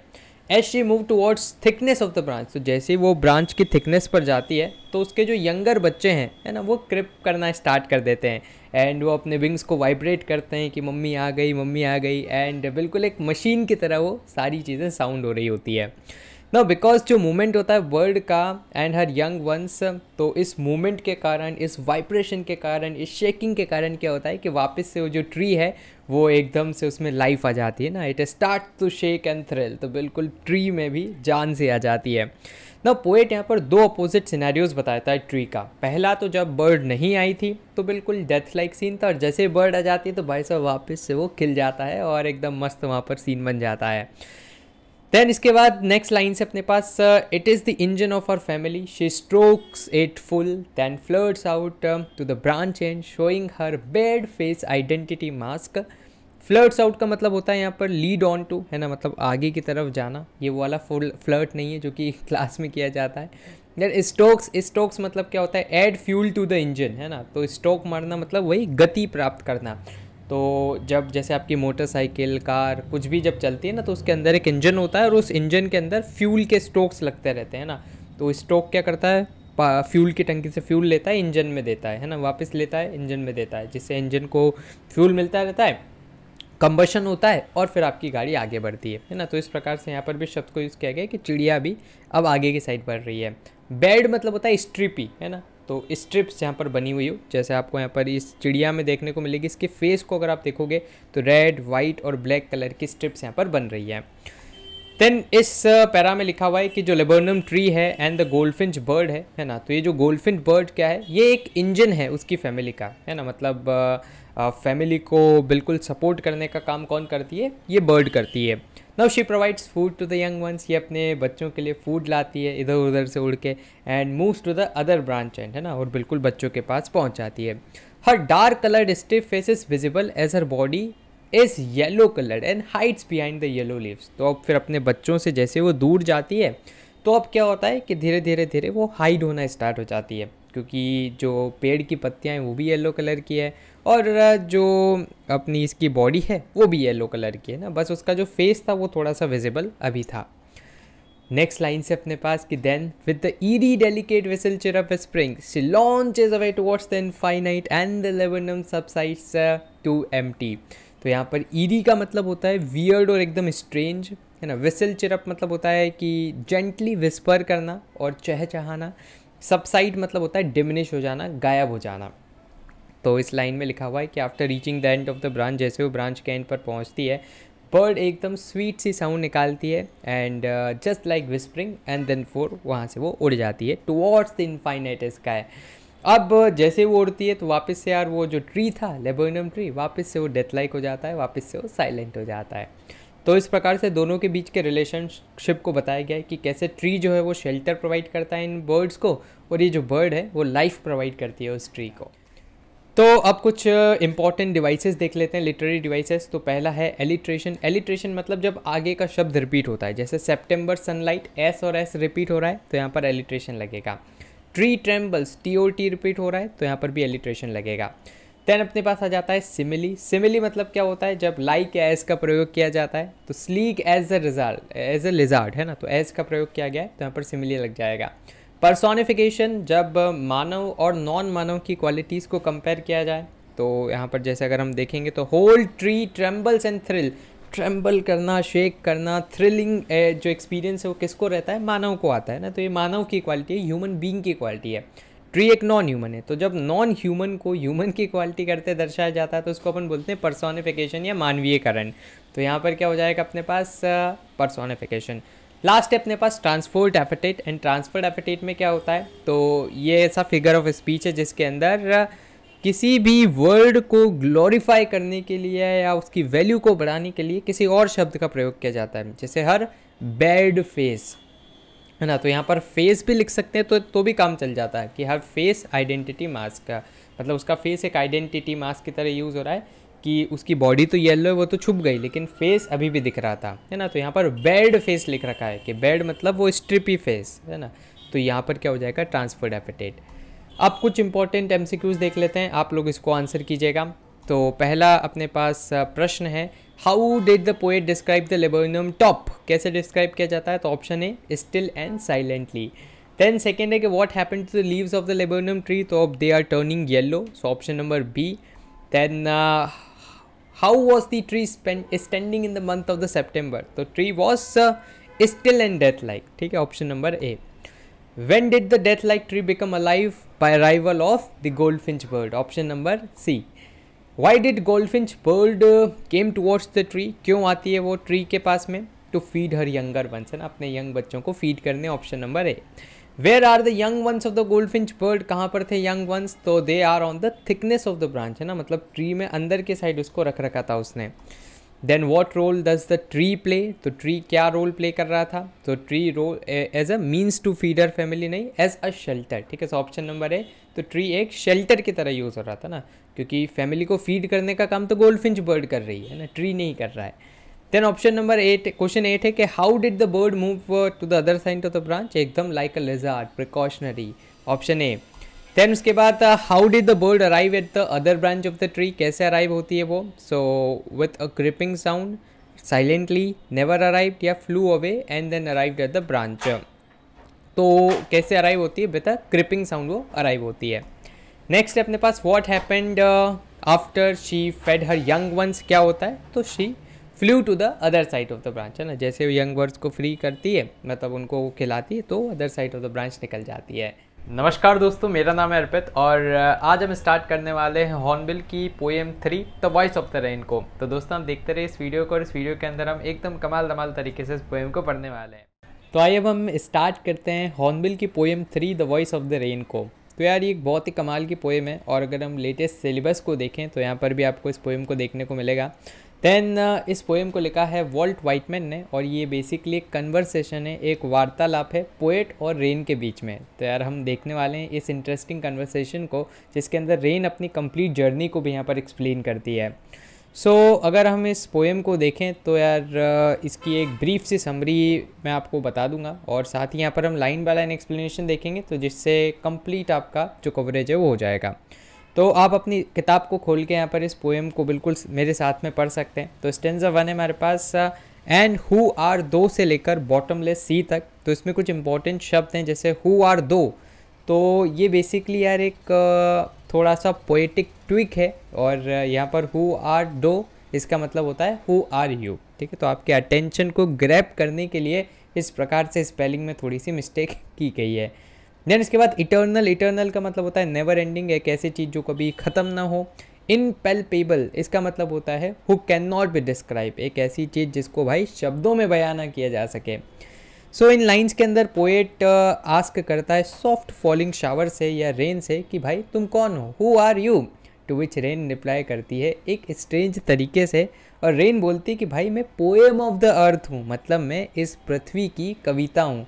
as she move towards thickness of the branch तो जैसे ही वो ब्रांच की थिकनेस पर जाती है तो उसके जो यंगर बच्चे हैं है ना वो क्रिप करना स्टार्ट कर देते हैं एंड वो अपने विंग्स को वाइब्रेट करते हैं कि मम्मी आ गई मम्मी आ गई एंड बिल्कुल एक मशीन की तरह वो सारी चीज़ें साउंड हो रही होती है ना बिकॉज जो मूवमेंट होता है वर्ल्ड का एंड हर यंग वंस तो इस मूवमेंट के कारण इस वाइब्रेशन के कारण इस शेकिंग के कारण क्या होता है कि वापस से वो जो ट्री है वो एकदम से उसमें लाइफ आ जाती है ना it start to shake and thrill तो बिल्कुल ट्री में भी जान से आ जाती है ना पोएट यहाँ पर दो अपोजिट सिनेरियोज बताता है ट्री का पहला तो जब बर्ड नहीं आई थी तो बिल्कुल डेथ लाइक सीन था और जैसे बर्ड आ जाती है तो भाई साहब वापस से वो खिल जाता है और एकदम मस्त वहाँ पर सीन बन जाता है देन इसके बाद नेक्स्ट लाइन से अपने पास it is the engine of our family she strokes it full then flirts out to the branch end showing her bed face identity mask flirts out का मतलब होता है यहाँ पर लीड ऑन टू है ना मतलब आगे की तरफ जाना ये वो वाला फुल फ्लर्ट नहीं है जो कि क्लास में किया जाता है देन स्टोक्स स्टोक्स मतलब क्या होता है add fuel to the engine है ना तो स्टोक मारना मतलब वही गति प्राप्त करना तो जब जैसे आपकी मोटरसाइकिल कार कुछ भी जब चलती है ना तो उसके अंदर एक इंजन होता है और उस इंजन के अंदर फ्यूल के स्ट्रोक्स लगते रहते हैं ना तो स्ट्रोक क्या करता है फ्यूल की टंकी से फ्यूल लेता है इंजन में देता है है ना वापस लेता है इंजन में देता है जिससे इंजन को फ्यूल मिलता रहता है कंबशन होता है और फिर आपकी गाड़ी आगे बढ़ती है है ना तो इस प्रकार से यहाँ पर भी शब्द को यूज़ किया गया कि चिड़िया भी अब आगे की साइड बढ़ रही है बेड मतलब होता है स्ट्रिपी है ना तो स्ट्रिप्स यहाँ पर बनी हुई हो जैसे आपको यहाँ पर इस चिड़िया में देखने को मिलेगी इसके फेस को अगर आप देखोगे तो रेड वाइट और ब्लैक कलर की स्ट्रिप्स यहाँ पर बन रही है देन इस पैरा में लिखा हुआ है कि जो लेबोनम ट्री है एंड द गोल्डफिंच बर्ड है है ना तो ये जो गोल्डफिंच बर्ड क्या है ये एक इंजन है उसकी फैमिली का है ना मतलब फैमिली को बिल्कुल सपोर्ट करने का काम कौन करती है ये बर्ड करती है now she provides food to the young ones ये अपने बच्चों के लिए फूड लाती है इधर उधर से उड़ के and moves to the other branch and है ना और बिल्कुल बच्चों के पास पहुँच जाती है her dark coloured stiff face is visible as her body is yellow coloured and hides behind the yellow leaves तो अब फिर अपने बच्चों से जैसे वो दूर जाती है तो अब क्या होता है कि धीरे धीरे धीरे वो हाइड होना स्टार्ट हो जाती है क्योंकि जो पेड़ की पत्तियाँ हैं वो भी येलो कलर की है और जो अपनी इसकी बॉडी है वो भी येलो कलर की है ना बस उसका जो फेस था वो थोड़ा सा विजिबल अभी था नेक्स्ट लाइन से अपने पास कि then with the eerie delicate whistle of spring she is away towards the infinite and the laburnum subsides to एम तो यहाँ पर ईडी का मतलब होता है वियर्ड और एकदम स्ट्रेंज है ना विसल चिरप मतलब होता है कि जेंटली विस्पर करना और चहचहाना सबसाइड मतलब होता है डिमिनिश हो जाना गायब हो जाना तो इस लाइन में लिखा हुआ है कि after reaching the end of the branch जैसे वो ब्रांच के एंड पर पहुंचती है बर्ड एकदम स्वीट सी साउंड निकालती है and just like whispering and then for वहाँ से वो उड़ जाती है टुवर्ड्स द इनफाइनाइट स्काई अब जैसे वो उड़ती है तो वापस से यार वो जो ट्री था लेबोनम ट्री वापस से वो डेथ लाइक हो जाता है वापस से वो साइलेंट हो जाता है तो इस प्रकार से दोनों के बीच के रिलेशनशिप को बताया गया है कि कैसे ट्री जो है वो शेल्टर प्रोवाइड करता है इन बर्ड्स को और ये जो बर्ड है वो लाइफ प्रोवाइड करती है उस ट्री को तो अब कुछ इंपॉर्टेंट डिवाइसेस देख लेते हैं लिटरेरी डिवाइसेस तो पहला है एलिट्रेशन एलिट्रेशन मतलब जब आगे का शब्द रिपीट होता है जैसे सेप्टेम्बर सनलाइट एस और एस रिपीट हो रहा है तो यहाँ पर एलिट्रेशन लगेगा tree trembles T O T repeat हो रहा है तो यहाँ पर भी एलिट्रेशन लगेगा देन अपने पास आ जाता है सिमिली सिमिली मतलब क्या होता है जब लाइक या एज का प्रयोग किया जाता है तो sleek as a result as a lizard है ना तो एज का प्रयोग किया गया है तो यहाँ पर सिमिली लग जाएगा पर्सोनिफिकेशन जब मानव और नॉन मानव की क्वालिटीज़ को कंपेयर किया जाए तो यहाँ पर जैसे अगर हम देखेंगे तो whole tree trembles and thrill tremble करना शेक करना थ्रिलिंग जो एक्सपीरियंस है वो किसको रहता है मानव को आता है ना तो ये मानव की क्वालिटी है ह्यूमन बींग की क्वालिटी है ट्री एक नॉन ह्यूमन है तो जब नॉन ह्यूमन को ह्यूमन की क्वालिटी करते दर्शाया जाता है तो उसको अपन बोलते हैं पर्सोनिफिकेशन या मानवीयकरण तो यहाँ पर क्या हो जाएगा अपने पास पर्सोनिफिकेशन uh, लास्ट है अपने पास ट्रांसफोर्ड एफिटेट एंड ट्रांसफर्ड एफिटेट में क्या होता है तो ये ऐसा फिगर ऑफ स्पीच है जिसके अंदर किसी भी वर्ड को ग्लोरीफाई करने के लिए या उसकी वैल्यू को बढ़ाने के लिए किसी और शब्द का प्रयोग किया जाता है जैसे हर बैड फेस है ना तो यहाँ पर फेस भी लिख सकते हैं तो तो भी काम चल जाता है कि हर फेस आइडेंटिटी मास्क का मतलब उसका फेस एक आइडेंटिटी मास्क की तरह यूज़ हो रहा है कि उसकी बॉडी तो येलो है वो तो छुप गई लेकिन फेस अभी भी दिख रहा था है ना तो यहाँ पर बेड फेस लिख रखा है कि बेड मतलब वो स्ट्रिपी फेस है ना तो यहाँ पर क्या हो जाएगा ट्रांसफर्ड एपेटेट अब कुछ इंपॉर्टेंट एम देख लेते हैं आप लोग इसको आंसर कीजिएगा तो पहला अपने पास प्रश्न है how did the poet describe the laburnum top कैसे डिस्क्राइब किया जाता है तो option A still and silently then second है कि what happen to the leaves of the laburnum tree तो they are turning yellow so option number B then how was the tree standing in the month of the September तो tree was still and death like ठीक है option number A when did the death like tree become alive by arrival of the goldfinch bird option number C why did goldfinch bird came towards the tree क्यों आती है वो tree के पास में to feed her younger ones है अपने young बच्चों को फीड करने option number A where are the young ones of the goldfinch bird कहाँ पर थे यंग वंस तो they are on the thickness of the branch है ना मतलब ट्री में अंदर के साइड उसको रख रखा था उसने then what role does the tree play तो ट्री क्या रोल प्ले कर रहा था तो tree role as a means to feed her family नहीं एज अ शेल्टर ठीक है सो ऑप्शन नंबर है तो ट्री एक शेल्टर की तरह यूज़ हो रहा था ना क्योंकि फैमिली को फीड करने का काम तो गोल्ड फिंच बर्ड कर रही है ना ट्री नहीं कर रहा है then option number eight question eight है कि how did the bird move to the other side of the branch एकदम like a lizard precautionary option A then उसके बाद how did the bird arrive at the other branch of the tree कैसे arrive होती है वो so with a creeping sound silently never arrive या flew away and then arrive at the branch तो कैसे arrive होती है बेटा क्रिपिंग साउंड वो अराइव होती है नेक्स्ट अपने पास what happened after she fed her young ones क्या होता है तो she flew to the other side of the branch है ना जैसे वो यंग बर्ड्स को फ्री करती है मतलब उनको खिलाती है तो other side of the branch निकल जाती है नमस्कार दोस्तों मेरा नाम है अर्पित और आज हम स्टार्ट करने वाले हैं हॉर्नबिल की poem three the voice of the rain को तो दोस्तों हम देखते रहे इस वीडियो को और इस वीडियो के अंदर हम एकदम कमाल धमाल तरीके से इस पोएम को पढ़ने वाले हैं तो आइए अब हम स्टार्ट करते हैं हॉर्नबिल की poem three the voice of the rain को तो यार ये बहुत ही कमाल की पोएम है और अगर हम लेटेस्ट सिलेबस को देखें तो यहाँ पर भी आपको इस पोएम को देखने को मिलेगा देन uh, इस पोएम को लिखा है वॉल्ट वाइटमैन ने और ये बेसिकली एक कन्वर्सेशन है एक वार्तालाप है पोएट और रेन के बीच में तो यार हम देखने वाले हैं इस इंटरेस्टिंग कन्वर्सेशन को जिसके अंदर रेन अपनी कंप्लीट जर्नी को भी यहाँ पर एक्सप्लेन करती है सो so, अगर हम इस पोएम को देखें तो यार uh, इसकी एक ब्रीफ सी समरी मैं आपको बता दूंगा और साथ ही यहाँ पर हम लाइन बाय लाइन एक्सप्लेनेशन देखेंगे तो जिससे कंप्लीट आपका जो कवरेज है वो हो जाएगा तो आप अपनी किताब को खोल के यहाँ पर इस पोएम को बिल्कुल मेरे साथ में पढ़ सकते हैं तो स्टेंजा वन है हमारे पास एंड हु आर दो से लेकर बॉटमलेस सी तक तो इसमें कुछ इंपॉर्टेंट शब्द हैं जैसे हु आर दो तो ये बेसिकली यार एक थोड़ा सा पोएटिक ट्विक है और uh, यहाँ पर हु आर दो इसका मतलब होता है हु आर यू ठीक है तो आपके अटेंशन को ग्रैप करने के लिए इस प्रकार से स्पेलिंग में थोड़ी सी मिस्टेक की गई है देन इसके बाद इटर्नल इटर्नल का मतलब होता है नेवर एंडिंग एक ऐसी चीज़ जो कभी ख़त्म ना हो इनपेल्पेबल इसका मतलब होता है who can not be describe एक ऐसी चीज़ जिसको भाई शब्दों में बया ना किया जा सके सो इन लाइन्स के अंदर पोएट आस्क uh, करता है सॉफ्ट फॉलिंग शावर से या रेन से कि भाई तुम कौन हो who are you to which rain reply करती है एक स्ट्रेंज तरीके से और रेन बोलती है कि भाई मैं पोएम ऑफ द अर्थ हूँ मतलब मैं इस पृथ्वी की कविता हूँ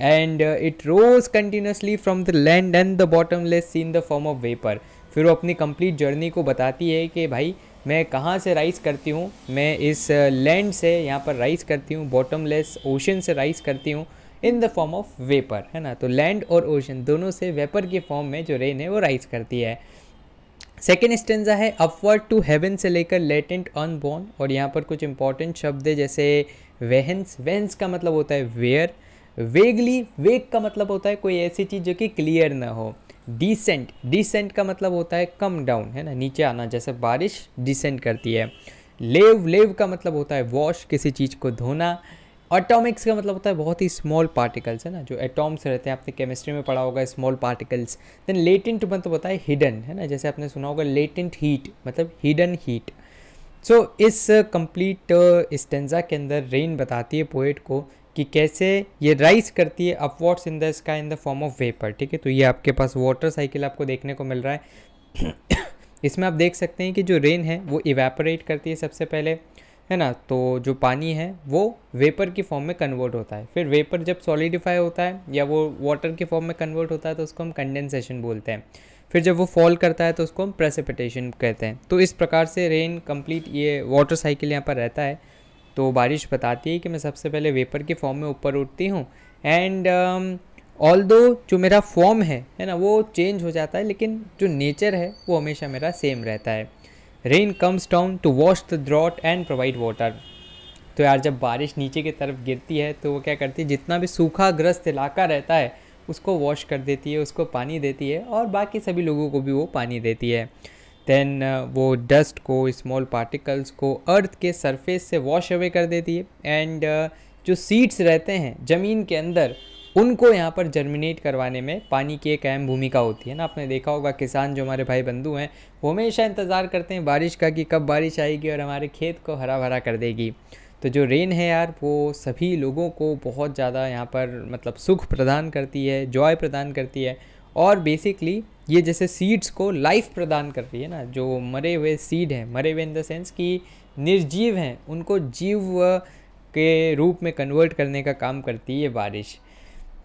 and it rose continuously from the land and the bottomless sea in the form of vapour फिर वो अपनी कंप्लीट जर्नी को बताती है कि भाई मैं कहाँ से राइस करती हूँ मैं इस लैंड से यहाँ पर राइस करती हूँ बॉटमलेस ओशन से राइस करती हूँ in the form of vapour है ना तो लैंड और ओशन दोनों से वेपर के फॉर्म में जो रेन है वो राइस करती है सेकेंड स्टेंजा है अपवर्ड टू हेवन से लेकर लेटेंट अनबोर्न और यहाँ पर कुछ इंपॉर्टेंट शब्द है जैसे वेहन्स वेहन्स का मतलब होता है वेयर वेगली वेग का मतलब होता है कोई ऐसी चीज़ जो कि क्लियर ना हो डिसेंट डिसेंट का मतलब होता है कम डाउन है ना नीचे आना जैसे बारिश डिसेंट करती है लेव लेव का मतलब होता है वॉश किसी चीज़ को धोना अटोमिक्स का मतलब होता है बहुत ही स्मॉल पार्टिकल्स है ना जो एटॉम्स रहते हैं आपने केमिस्ट्री में पढ़ा होगा स्मॉल पार्टिकल्स देन लेटेंट मतलब होता है हिडन है ना जैसे आपने सुना होगा लेटेंट हीट मतलब हिडन हीट सो इस कंप्लीट स्टेंजा uh, के अंदर रेन बताती है पोइट को कि कैसे ये राइज करती है upwards in the sky in the form of vapour ठीक है तो ये आपके पास वाटर साइकिल आपको देखने को मिल रहा है इसमें आप देख सकते हैं कि जो रेन है वो इवेपोरेट करती है सबसे पहले है ना तो जो पानी है वो वेपर की फॉर्म में कन्वर्ट होता है फिर वेपर जब सॉलिडिफाई होता है या वो वाटर की फॉर्म में कन्वर्ट होता है तो उसको हम कंडेंसेशन बोलते हैं फिर जब वो फॉल करता है तो उसको हम प्रेसिपिटेशन कहते हैं तो इस प्रकार से रेन कंप्लीट ये वाटर साइकिल यहाँ पर रहता है तो बारिश बताती है कि मैं सबसे पहले वेपर के फॉर्म में ऊपर उठती हूँ एंड ऑल दो जो मेरा फॉर्म है है ना वो चेंज हो जाता है लेकिन जो नेचर है वो हमेशा मेरा सेम रहता है rain comes down to wash the drought and provide water तो यार जब बारिश नीचे की तरफ गिरती है तो वो क्या करती है जितना भी सूखा ग्रस्त इलाका रहता है उसको वॉश कर देती है उसको पानी देती है और बाकी सभी लोगों को भी वो पानी देती है देन uh, वो डस्ट को स्मॉल पार्टिकल्स को अर्थ के सरफेस से वॉश अवे कर देती है एंड uh, जो सीड्स रहते हैं ज़मीन के अंदर उनको यहाँ पर जर्मिनेट करवाने में पानी की एक अहम भूमिका होती है ना आपने देखा होगा किसान जो हमारे भाई बंधु हैं वो हमेशा इंतज़ार करते हैं बारिश का कि कब बारिश आएगी और हमारे खेत को हरा भरा कर देगी तो जो रेन है यार वो सभी लोगों को बहुत ज़्यादा यहाँ पर मतलब सुख प्रदान करती है जॉय प्रदान करती है और बेसिकली ये जैसे सीड्स को लाइफ प्रदान कर रही है ना जो मरे हुए सीड हैं मरे हुए इन द सेंस कि निर्जीव हैं उनको जीव के रूप में कन्वर्ट करने का काम करती है ये बारिश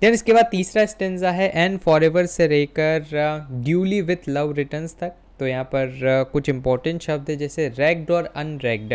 देन इसके बाद तीसरा स्टेंजा है एंड फॉर से लेकर ड्यूली विथ लव रिटर्न्स तक तो यहाँ पर uh, कुछ इंपॉर्टेंट शब्द है जैसे रैग्ड और अनरैग्ड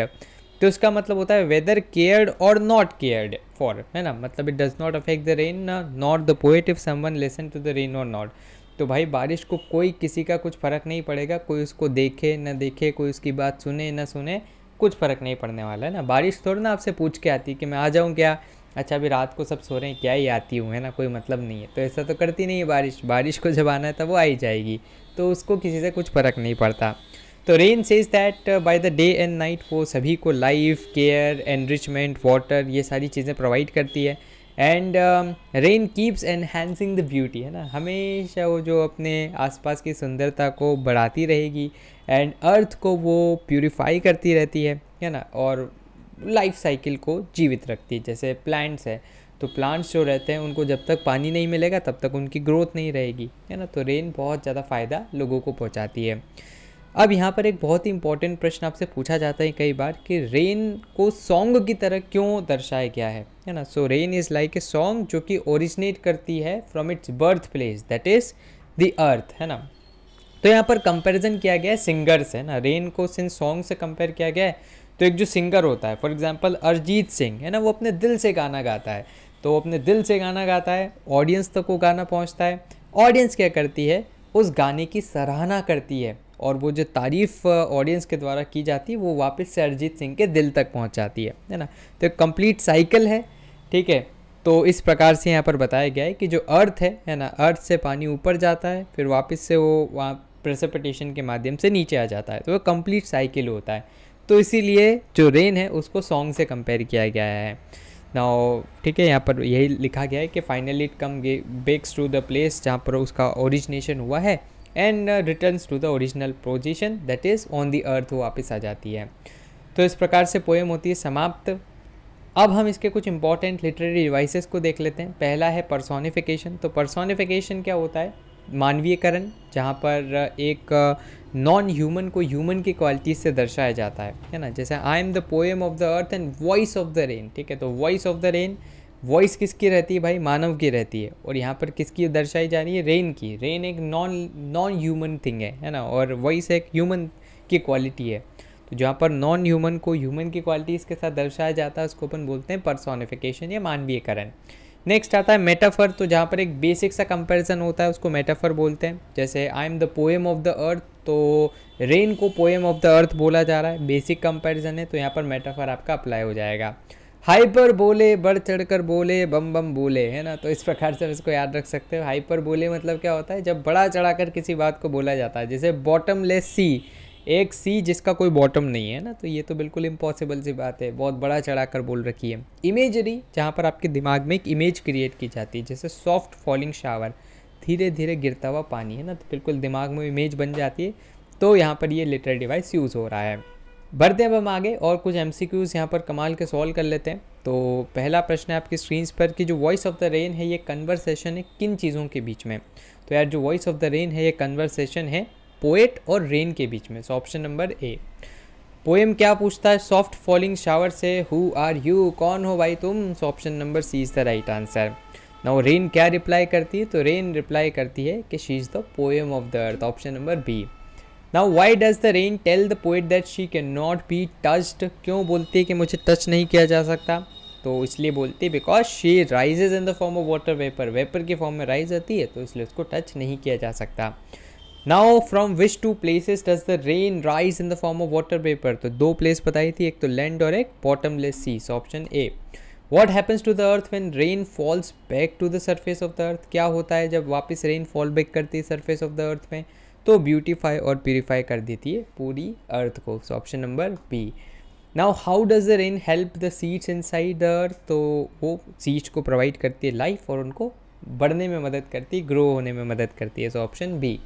तो इसका मतलब होता है वेदर केयर्ड और नॉट केयर्ड फॉर है ना मतलब it does not affect the rain not the poet if someone listen to the rain और नॉट तो भाई बारिश को कोई किसी का कुछ फ़र्क नहीं पड़ेगा कोई उसको देखे ना देखे कोई उसकी बात सुने ना सुने कुछ फ़र्क नहीं पड़ने वाला है ना बारिश थोड़ी ना आपसे पूछ के आती कि मैं आ जाऊँ क्या अच्छा अभी रात को सब सो रहे हैं क्या ही आती हूँ है ना कोई मतलब नहीं है तो ऐसा तो करती नहीं है बारिश बारिश को जब आना है तब वो आ ही जाएगी तो उसको किसी से कुछ फ़र्क नहीं पड़ता तो rain says that by the day and night वो सभी को लाइफ केयर एनरिचमेंट वाटर ये सारी चीज़ें प्रोवाइड करती है and rain keeps enhancing the beauty है ना हमेशा वो जो अपने आसपास की सुंदरता को बढ़ाती रहेगी एंड अर्थ को वो प्यूरिफाई करती रहती है है ना और लाइफ साइकिल को जीवित रखती है जैसे प्लांट्स है तो प्लांट्स जो रहते हैं उनको जब तक पानी नहीं मिलेगा तब तक उनकी ग्रोथ नहीं रहेगी है ना तो रेन बहुत ज़्यादा फ़ायदा लोगों को पहुँचाती है अब यहाँ पर एक बहुत ही इंपॉर्टेंट प्रश्न आपसे पूछा जाता है कई बार कि रेन को सॉन्ग की तरह क्यों दर्शाया गया है है ना so rain is like a song जो कि ओरिजिनेट करती है from its birth place that is the earth है ना तो यहाँ पर कंपैरिजन किया गया है सिंगर से ना रेन को सिंह सॉन्ग से कंपेयर किया गया है तो एक जो सिंगर होता है फॉर एग्जाम्पल अरिजीत सिंह है ना वो अपने दिल से गाना गाता है तो वो अपने दिल से गाना गाता है ऑडियंस तक वो गाना पहुँचता है ऑडियंस क्या करती है उस गाने की सराहना करती है और वो जो तारीफ़ ऑडियंस के द्वारा की जाती है वो वापस से अरिजीत सिंह के दिल तक पहुँच जाती है है ना तो एक कम्प्लीट साइकिल है ठीक है तो इस प्रकार से यहाँ पर बताया गया है कि जो अर्थ है है ना अर्थ से पानी ऊपर जाता है फिर वापस से वो वहाँ प्रेसिपिटेशन के माध्यम से नीचे आ जाता है तो वह कम्प्लीट साइकिल होता है तो इसीलिए जो रेन है उसको सॉन्ग से कंपेयर किया गया है ना ठीक है यहाँ पर यही लिखा गया है कि finally it come backs to the place जहाँ पर उसका ओरिजिनेशन हुआ है and returns to the original position that is on the earth वापस आ जाती है तो इस प्रकार से पोएम होती है समाप्त अब हम इसके कुछ इंपॉर्टेंट लिटरेरी डिवाइसेस को देख लेते हैं पहला है परसोनिफिकेशन तो परसोनिफिकेशन क्या होता है मानवीयकरण जहाँ पर uh, एक नॉन uh, ह्यूमन को ह्यूमन की क्वालिटीज से दर्शाया जाता है है ना जैसे I am the poem of the earth and voice of the rain ठीक है तो voice of the rain voice किसकी रहती है भाई मानव की रहती है और यहाँ पर किसकी दर्शाई जा रही है रेन की रेन एक नॉन नॉन ह्यूमन थिंग है है ना और वॉइस एक ह्यूमन की क्वालिटी है तो जहाँ पर नॉन ह्यूमन को ह्यूमन की क्वालिटीज़ के साथ दर्शाया जाता है उसको अपन बोलते हैं पर्सोनिफिकेशन या मानवीयकरण नेक्स्ट आता है मेटाफर तो जहाँ पर एक बेसिक सा कंपैरिजन होता है उसको मेटाफर बोलते हैं जैसे I am the poem of the earth तो रेन को पोएम ऑफ द अर्थ बोला जा रहा है बेसिक कंपैरिजन है तो यहाँ पर मेटाफर आपका अप्लाई हो जाएगा हाइपर बोले बढ़ चढ़ कर बोले बम बम बोले है ना तो इस प्रकार से इसको याद रख सकते हो हाइपर बोले मतलब क्या होता है जब बड़ा चढ़ाकर किसी बात को बोला जाता है जैसे बॉटम लेस सी एक सी जिसका कोई बॉटम नहीं है ना तो ये तो बिल्कुल इम्पॉसिबल सी बात है बहुत बड़ा चढ़ा कर बोल रखी है इमेजरी जहाँ पर आपके दिमाग में एक इमेज क्रिएट की जाती है जैसे सॉफ्ट फॉलिंग शावर धीरे धीरे गिरता हुआ पानी है ना तो बिल्कुल दिमाग में इमेज बन जाती है तो यहाँ पर ये लिटरल डिवाइस यूज़ हो रहा है बढ़ते हैं अब हम आगे और कुछ एम सी क्यूज़ यहाँ पर कमाल के सॉल्व कर लेते हैं तो पहला प्रश्न है आपकी स्क्रीन पर कि जो वॉइस ऑफ द रेन है ये कन्वर्सेशन है किन चीज़ों के बीच में तो यार जो वॉइस ऑफ द रेन है ये कन्वर्सेशन है पोएट और रेन के बीच में so option number A poem क्या पूछता है सॉफ्ट फॉलिंग शावर से हु आर यू कौन हो भाई तुम so option number C is the right answer now rain क्या रिप्लाई करती है तो रेन रिप्लाई करती है कि she is the poem of the earth option number B now why does the rain tell the poet that she can not be touched क्यों बोलती है कि मुझे टच नहीं किया जा सकता तो इसलिए बोलती है because she rises in the form of water vapour vapour के फॉर्म में राइज आती है तो इसलिए उसको टच नहीं किया जा सकता now from which two places does the rain rise in the form of water vapour तो दो प्लेस बताई थी एक तो लैंड और एक bottomless sea so option A what happens to the earth when rain falls back to the surface of the earth क्या होता है जब वापस रेन फॉल बैक करती है सर्फेस ऑफ द अर्थ में तो ब्यूटीफाई और प्योरीफाई कर देती है पूरी अर्थ को so option number B now how does the rain help the seeds inside the earth तो वो सीड्स को प्रोवाइड करती है लाइफ और उनको बढ़ने में मदद करती है ग्रो होने में मदद करती है so option B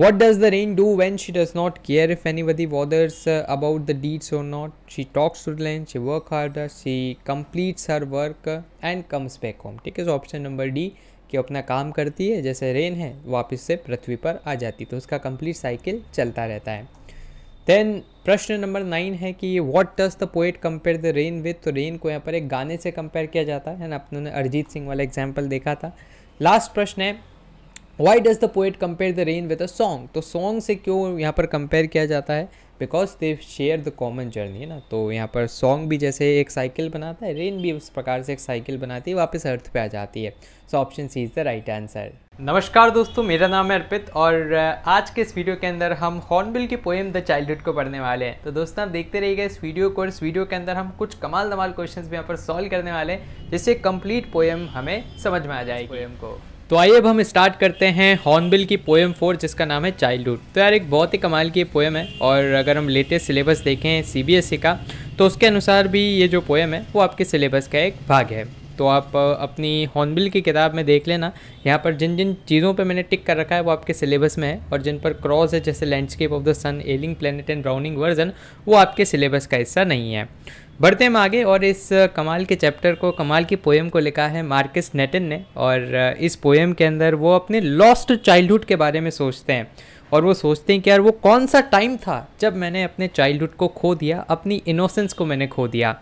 What does the rain do when she does not care if anybody bothers uh, about the deeds or not? She talks to the land, she works harder, she completes her work uh, and comes back home. Take is option number D. कि अपना काम करती है जैसे rain है वापस से पृथ्वी पर आ जाती तो उसका कंप्लीट साइकिल चलता रहता है देन प्रश्न नंबर नाइन है कि what does the poet compare the rain with तो रेन को यहाँ पर एक गाने से कंपेयर किया जाता है ना अपने ने अरिजीत सिंह वाला एग्जाम्पल देखा था लास्ट प्रश्न है why does the poet compare the rain with a song तो सॉन्ग से क्यों यहाँ पर कंपेयर किया जाता है because they share the common journey है ना तो यहाँ पर सॉन्ग भी जैसे एक साइकिल बनाता है रेन भी उस प्रकार से एक साइकिल बनाती है वापस अर्थ पे आ जाती है so option C is the right answer नमस्कार दोस्तों मेरा नाम है अर्पित और आज के इस वीडियो के अंदर हम हॉर्नबिल की पोएम द चाइल्डहुड को पढ़ने वाले हैं तो दोस्तों आप देखते रहिएगा इस वीडियो को और इस वीडियो के अंदर हम कुछ कमाल दमाल क्वेश्चंस भी यहाँ पर सॉल्व करने वाले हैं जिससे कंप्लीट पोएम हमें समझ में आ जाएगी पोएम को तो आइए अब हम स्टार्ट करते हैं हॉर्नबिल की पोएम फोर जिसका नाम है चाइल्डहुड तो यार एक बहुत ही कमाल की पोएम है और अगर हम लेटेस्ट सिलेबस देखें सीबीएसई e का तो उसके अनुसार भी ये जो पोएम है वो आपके सिलेबस का एक भाग है तो आप अपनी हॉर्नबिल की किताब में देख लेना यहाँ पर जिन जिन चीज़ों पर मैंने टिक कर रखा है वो आपके सिलेबस में है और जिन पर क्रॉस है जैसे landscape of the sun ailing planet and Browning version वो आपके सिलेबस का हिस्सा नहीं है बढ़ते हम आगे और इस कमाल के चैप्टर को कमाल की पोएम को लिखा है मार्किस नेटन ने और इस पोएम के अंदर वो अपने लॉस्ट चाइल्डहुड के बारे में सोचते हैं और वो सोचते हैं कि यार वो कौन सा टाइम था जब मैंने अपने चाइल्डहुड को खो दिया अपनी इनोसेंस को मैंने खो दिया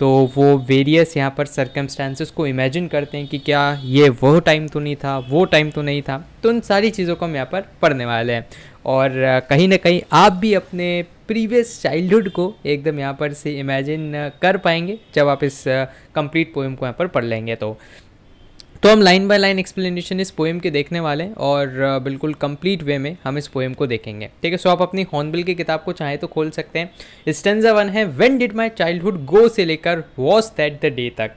तो वो वेरियस यहाँ पर सर्कमस्टांसिस को इमेजिन करते हैं कि क्या ये वो टाइम तो नहीं था वो टाइम तो नहीं था तो उन सारी चीज़ों को हम यहाँ पर पढ़ने वाले हैं और कहीं ना कहीं आप भी अपने प्रीवियस चाइल्डहुड को एकदम यहाँ पर से इमेजिन uh, कर पाएंगे जब आप इस कंप्लीट uh, पोएम को यहाँ पर पढ़ लेंगे तो तो हम लाइन बाय लाइन एक्सप्लेनेशन इस पोएम के देखने वाले हैं और uh, बिल्कुल कंप्लीट वे में हम इस पोएम को देखेंगे ठीक है सो आप अपनी हॉर्नबिल की किताब को चाहे तो खोल सकते हैं स्टेंजा वन है when did my childhood go से लेकर वॉज दैट द डे तक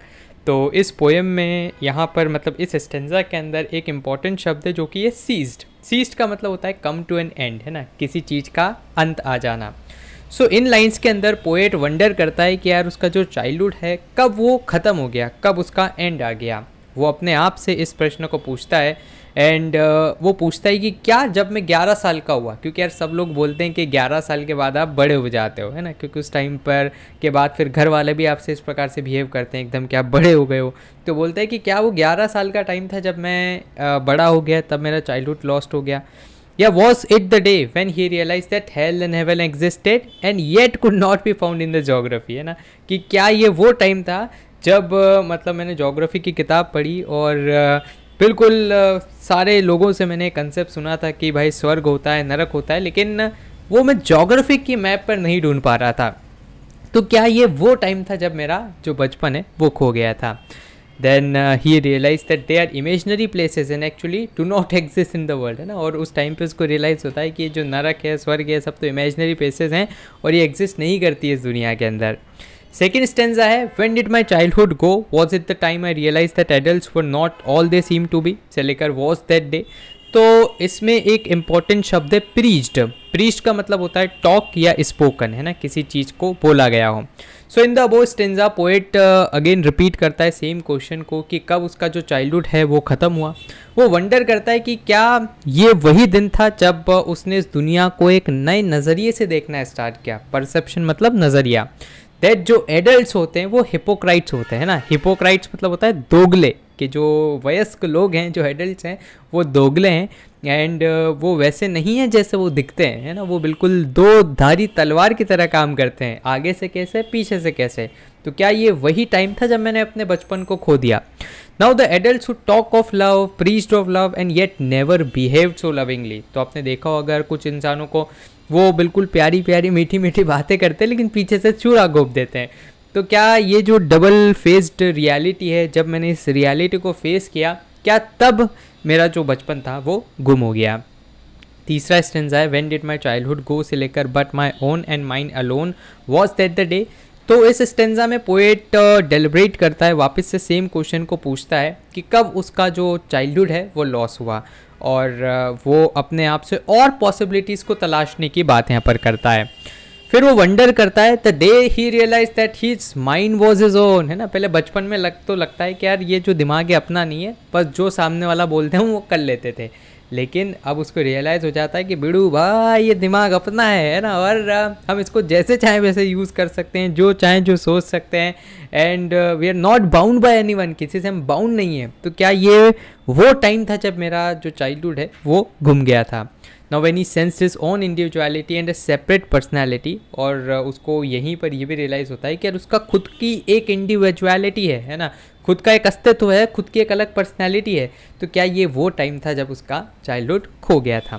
तो इस पोएम में यहाँ पर मतलब इस स्टेंजा के अंदर एक इम्पॉर्टेंट शब्द है जो कि है सीज्ड सीस्ट का मतलब होता है कम टू एन एंड है ना किसी चीज़ का अंत आ जाना सो इन लाइंस के अंदर पोएट वंडर करता है कि यार उसका जो चाइल्डहुड है कब वो ख़त्म हो गया कब उसका एंड आ गया वो अपने आप से इस प्रश्न को पूछता है एंड uh, वो पूछता है कि क्या जब मैं 11 साल का हुआ क्योंकि यार सब लोग बोलते हैं कि 11 साल के बाद आप बड़े हो जाते हो है ना क्योंकि उस टाइम पर के बाद फिर घर वाले भी आपसे इस प्रकार से बिहेव करते हैं एकदम क्या बड़े हो गए हो तो बोलता है कि क्या वो 11 साल का टाइम था जब मैं uh, बड़ा हो गया तब मेरा चाइल्डहुड लॉस्ट हो गया या was it the day when he realise that hell and heaven existed and yet could not be found in the geography है ना कि क्या ये वो टाइम था जब मतलब मैंने जोग्राफी की किताब पढ़ी और बिल्कुल सारे लोगों से मैंने कंसेप्ट सुना था कि भाई स्वर्ग होता है नरक होता है लेकिन वो मैं जोग्राफी की मैप पर नहीं ढूंढ पा रहा था तो क्या ये वो टाइम था जब मेरा जो बचपन है वो खो गया था then he realise that they are imaginary places and actually to not exist in the world है ना और उस टाइम पे उसको रियलाइज़ होता है कि जो नरक है स्वर्ग है सब तो इमेजनरी प्लेसेज हैं और ये एग्जिस्ट नहीं करती है इस दुनिया के अंदर सेकेंड स्टेंजा है when did my childhood go was it the time I realise that adult were not all they seem to be से लेकर वॉज दैट डे तो इसमें एक इम्पॉर्टेंट शब्द है प्रीज्ड प्रीस्ट का मतलब होता है टॉक या स्पोकन है ना किसी चीज़ को बोला गया हो so in the above stanza poet again repeat करता है सेम क्वेश्चन को कि कब उसका जो चाइल्डहुड है वो ख़त्म हुआ वो वंडर करता है कि क्या ये वही दिन था जब उसने इस दुनिया को एक नए नज़रिए से देखना स्टार्ट किया परसेप्शन मतलब नज़रिया दैट जो एडल्ट होते हैं वो हिपोक्राइट्स होते हैं ना हिपोक्राइट्स मतलब होता है दोगले कि जो वयस्क लोग हैं जो एडल्ट हैं वो दोगले हैं एंड uh, वो वैसे नहीं है जैसे वो दिखते हैं है ना वो बिल्कुल दो धारी तलवार की तरह काम करते हैं आगे से कैसे पीछे से कैसे तो क्या ये वही टाइम था जब मैंने अपने बचपन को खो दिया now the adult who talk of love preached of love and yet never behave so lovingly तो आपने देखा हो अगर कुछ इंसानों को वो बिल्कुल प्यारी प्यारी मीठी मीठी बातें करते हैं लेकिन पीछे से चूड़ा गोप देते हैं तो क्या ये जो डबल फेस्ड रियलिटी है जब मैंने इस रियलिटी को फेस किया क्या तब मेरा जो बचपन था वो गुम हो गया तीसरा स्टेंजा है when did my childhood go से लेकर but my own and mine alone was that the day तो इस स्टेंजा में पोएट डेलिब्रेट uh, करता है वापस से सेम क्वेश्चन को पूछता है कि कब उसका जो चाइल्डहुड है वो लॉस हुआ और वो अपने आप से और पॉसिबिलिटीज़ को तलाशने की बात यहाँ पर करता है फिर वो वंडर करता है the day he realise that his mind was his own है ना पहले बचपन में लग तो लगता है कि यार ये जो दिमाग है अपना नहीं है बस जो सामने वाला बोलते हैं वो कर लेते थे लेकिन अब उसको रियलाइज़ हो जाता है कि बिड़ू भाई ये दिमाग अपना है ना और हम इसको जैसे चाहें वैसे यूज़ कर सकते हैं जो चाहें जो सोच सकते हैं and we are not bound by any one किसी से हम बाउंड नहीं हैं तो क्या ये वो टाइम था जब मेरा जो चाइल्डहुड है वो घूम गया था ना when sense his own individuality and a separate personality और उसको यहीं पर ये भी रियलाइज़ होता है कि यार उसका खुद की एक इंडिविजुअलिटी है है ना खुद का एक अस्तित्व है खुद की एक अलग पर्सनैलिटी है तो क्या ये वो टाइम था जब उसका चाइल्डहुड खो गया था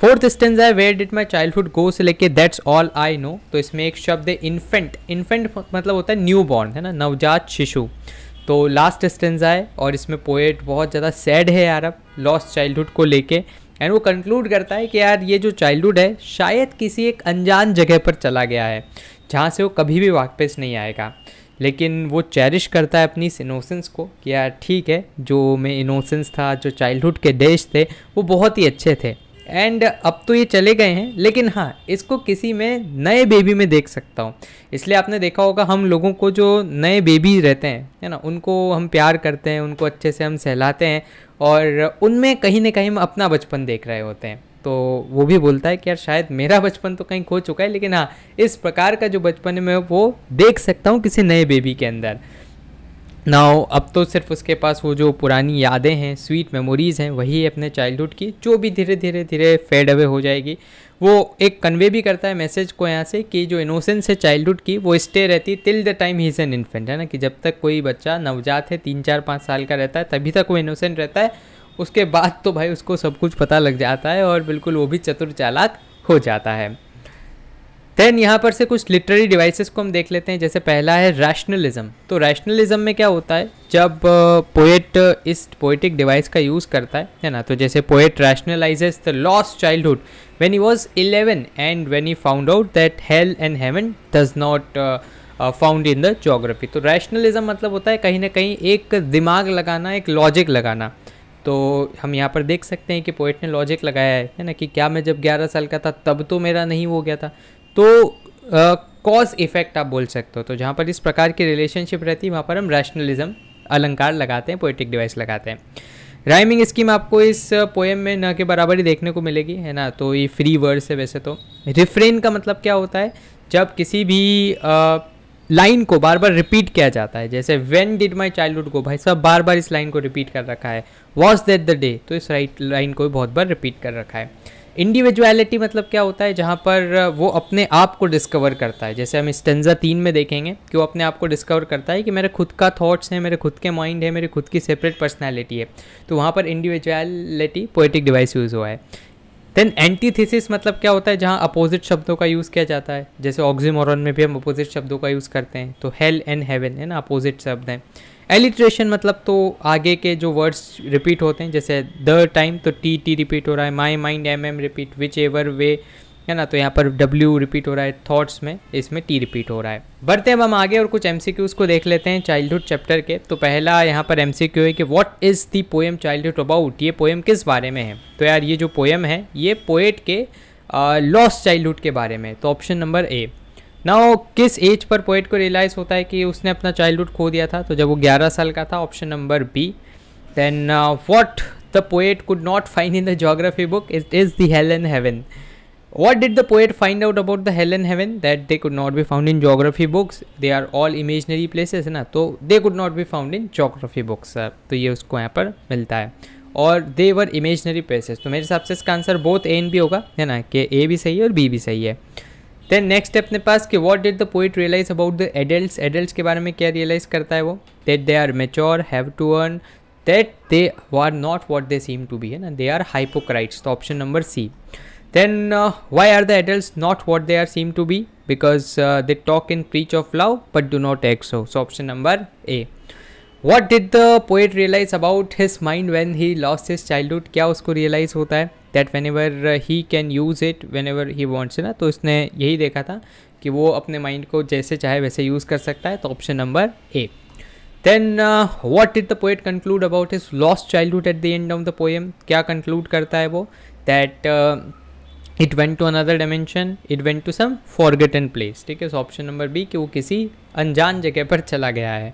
फोर्थ स्टेंस है वेयर डिट माई चाइल्डहुड गो से लेके दैट्स ऑल आई नो तो इसमें एक शब्द है इन्फेंट इन्फेंट मतलब होता है न्यू बॉर्न है ना नवजात शिशु तो लास्ट स्टेंस है और इसमें पोएट बहुत ज़्यादा सैड है यार अब लॉस्ट चाइल्डहुड को लेके एंड वो कंक्लूड करता है कि यार ये जो चाइल्डहुड है शायद किसी एक अनजान जगह पर चला गया है जहाँ से वो कभी भी वापस नहीं आएगा लेकिन वो चेरिश करता है अपनी इस इनोसेंस को कि यार ठीक है जो मैं इनोसेंस था जो चाइल्डहुड के डेज थे वो बहुत ही अच्छे थे एंड अब तो ये चले गए हैं लेकिन हाँ इसको किसी में नए बेबी में देख सकता हूँ इसलिए आपने देखा होगा हम लोगों को जो नए बेबी रहते हैं है ना उनको हम प्यार करते हैं उनको अच्छे से हम सहलाते हैं और उनमें कहीं ना कहीं हम अपना बचपन देख रहे होते हैं तो वो भी बोलता है कि यार शायद मेरा बचपन तो कहीं खो चुका है लेकिन हाँ इस प्रकार का जो बचपन है मैं वो देख सकता हूँ किसी नए बेबी के अंदर ना अब तो सिर्फ उसके पास वो जो पुरानी यादें हैं स्वीट मेमोरीज़ हैं वही अपने चाइल्डहुड की जो भी धीरे धीरे धीरे फेड अवे हो जाएगी वो एक कन्वे भी करता है मैसेज को यहाँ से कि जो इनोसेंस है चाइल्डहुड की वो स्टे रहती till the time he is an infant है ना कि जब तक कोई बच्चा नवजात है तीन चार पाँच साल का रहता है तभी तक वो इनोसेंट रहता है उसके बाद तो भाई उसको सब कुछ पता लग जाता है और बिल्कुल वो भी चतुर चालाक हो जाता है देन यहाँ पर से कुछ लिटरेरी डिवाइसेस को हम देख लेते हैं जैसे पहला है रैशनलिज्म तो रैशनलिज्म में क्या होता है जब पोएट इस पोएटिक डिवाइस का यूज़ करता है है ना तो जैसे poet rationalises the lost childhood when he was 11 and when he found out that hell and heaven does not found in the geography तो रैशनलिज्म मतलब होता है कहीं ना कहीं एक दिमाग लगाना एक लॉजिक लगाना तो हम यहाँ पर देख सकते हैं कि पोइट ने लॉजिक लगाया है है ना कि क्या मैं जब 11 साल का था तब तो मेरा नहीं हो गया था तो कॉज इफेक्ट आप बोल सकते हो तो जहाँ पर इस प्रकार की रिलेशनशिप रहती है वहाँ पर हम रैशनलिज्म अलंकार लगाते हैं पोइटिक डिवाइस लगाते हैं राइमिंग स्कीम आपको इस पोएम में न के बराबर ही देखने को मिलेगी है ना तो ये फ्री वर्ड्स है वैसे तो रिफ्रेन का मतलब क्या होता है जब किसी भी आ, लाइन को बार बार रिपीट किया जाता है जैसे when did my childhood go भाई सब बार बार इस लाइन को रिपीट कर रखा है वॉज दैट द डे तो इस राइट लाइन को भी बहुत बार रिपीट कर रखा है इंडिविजुअलिटी मतलब क्या होता है जहाँ पर वो अपने आप को डिस्कवर करता है जैसे हम स्टेंजा तीन में देखेंगे कि वो अपने आप को डिस्कवर करता है कि मेरे खुद का थॉट्स हैं मेरे खुद के माइंड है मेरे खुद की सेपरेट पर्सनैलिटी है तो वहाँ पर इंडिविजुअलिटी पोइटिक डिवाइस यूज़ हुआ है देन एंटीथेसिस मतलब क्या होता है जहाँ अपोजिट शब्दों का यूज़ किया जाता है जैसे ऑक्जीमोरन में भी हम अपोजिट शब्दों का यूज़ करते हैं तो हेल एंड हेवन है ना अपोजिट शब्द हैं एलिट्रेशन मतलब तो आगे के जो वर्ड्स रिपीट होते हैं जैसे द टाइम तो टी टी रिपीट हो रहा है my mind M M repeat whichever way है ना तो यहाँ पर W रिपीट हो रहा है थॉट्स में इसमें T रिपीट हो रहा है बढ़ते अब हम आगे और कुछ एम को देख लेते हैं चाइल्डहुड चैप्टर के तो पहला यहाँ पर एम है कि what is the poem childhood about ये पोएम किस बारे में है तो यार ये जो पोएम है ये पोएट के लॉस चाइल्डहुड के बारे में तो ऑप्शन नंबर ए ना किस एज पर पोएट को रियलाइज़ होता है कि उसने अपना चाइल्डहुड खो दिया था तो जब वो 11 साल का था option number B then what the poet could not find in the geography book it is the hell and heaven What did the poet find out about the hell and heaven? That they could not be found in geography books. They are all imaginary places है ना तो they could not be found in geography books. तो ये उसको यहाँ पर मिलता है और दे वर इमेजनरी प्लेसेस तो मेरे हिसाब से इसका answer both A and B होगा है ना कि ए भी सही है और बी भी सही है देन नेक्स्ट अपने पास कि what did the poet realise about the adult adult के बारे में क्या रियलाइज करता है वो that they are mature have to earn that they are not what they seem to be है ना दे आर हाइपोक्राइट्स तो option number C then uh, why are the adults not what they are seem to be because uh, they talk and preach of love but do not act so so option number a what did the poet realize about his mind when he lost his childhood kya usko realize hota hai that whenever he can use it whenever he wants na to usne yahi dekha tha ki wo apne mind ko jaise chahe waise use kar sakta hai to option number a then uh, what did the poet conclude about his lost childhood at the end of the poem kya conclude karta hai wo that uh, it went to another dimension it went to some forgotten place ठीक है so option number B कि वो किसी अनजान जगह पर चला गया है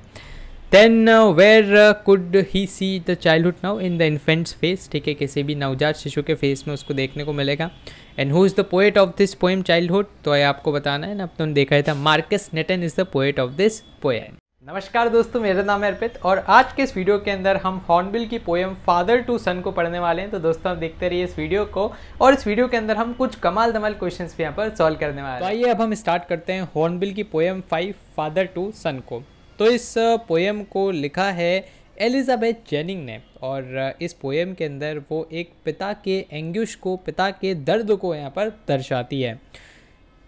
then where could he see the childhood now in the infant's face ठीक है किसी भी नवजात शिशु के फेस में उसको देखने को मिलेगा and who is the poet of this poem childhood तो ये आपको बताना है ना तो देखा था Markus Natten is the poet of this poem नमस्कार दोस्तों मेरा नाम है अर्पित और आज के इस वीडियो के अंदर हम हॉर्नबिल की पोएम फादर टू सन को पढ़ने वाले हैं तो दोस्तों आप देखते रहिए इस वीडियो को और इस वीडियो के अंदर हम कुछ कमाल दमाल क्वेश्चंस भी यहाँ पर सॉल्व करने वाले हैं तो आइए अब हम स्टार्ट करते हैं हॉर्नबिल की poem five father to son को तो इस पोएम को लिखा है एलिजाबेथ जेनिंग ने और इस पोएम के अंदर वो एक पिता के एंग्यूश को पिता के दर्द को यहाँ पर दर्शाती है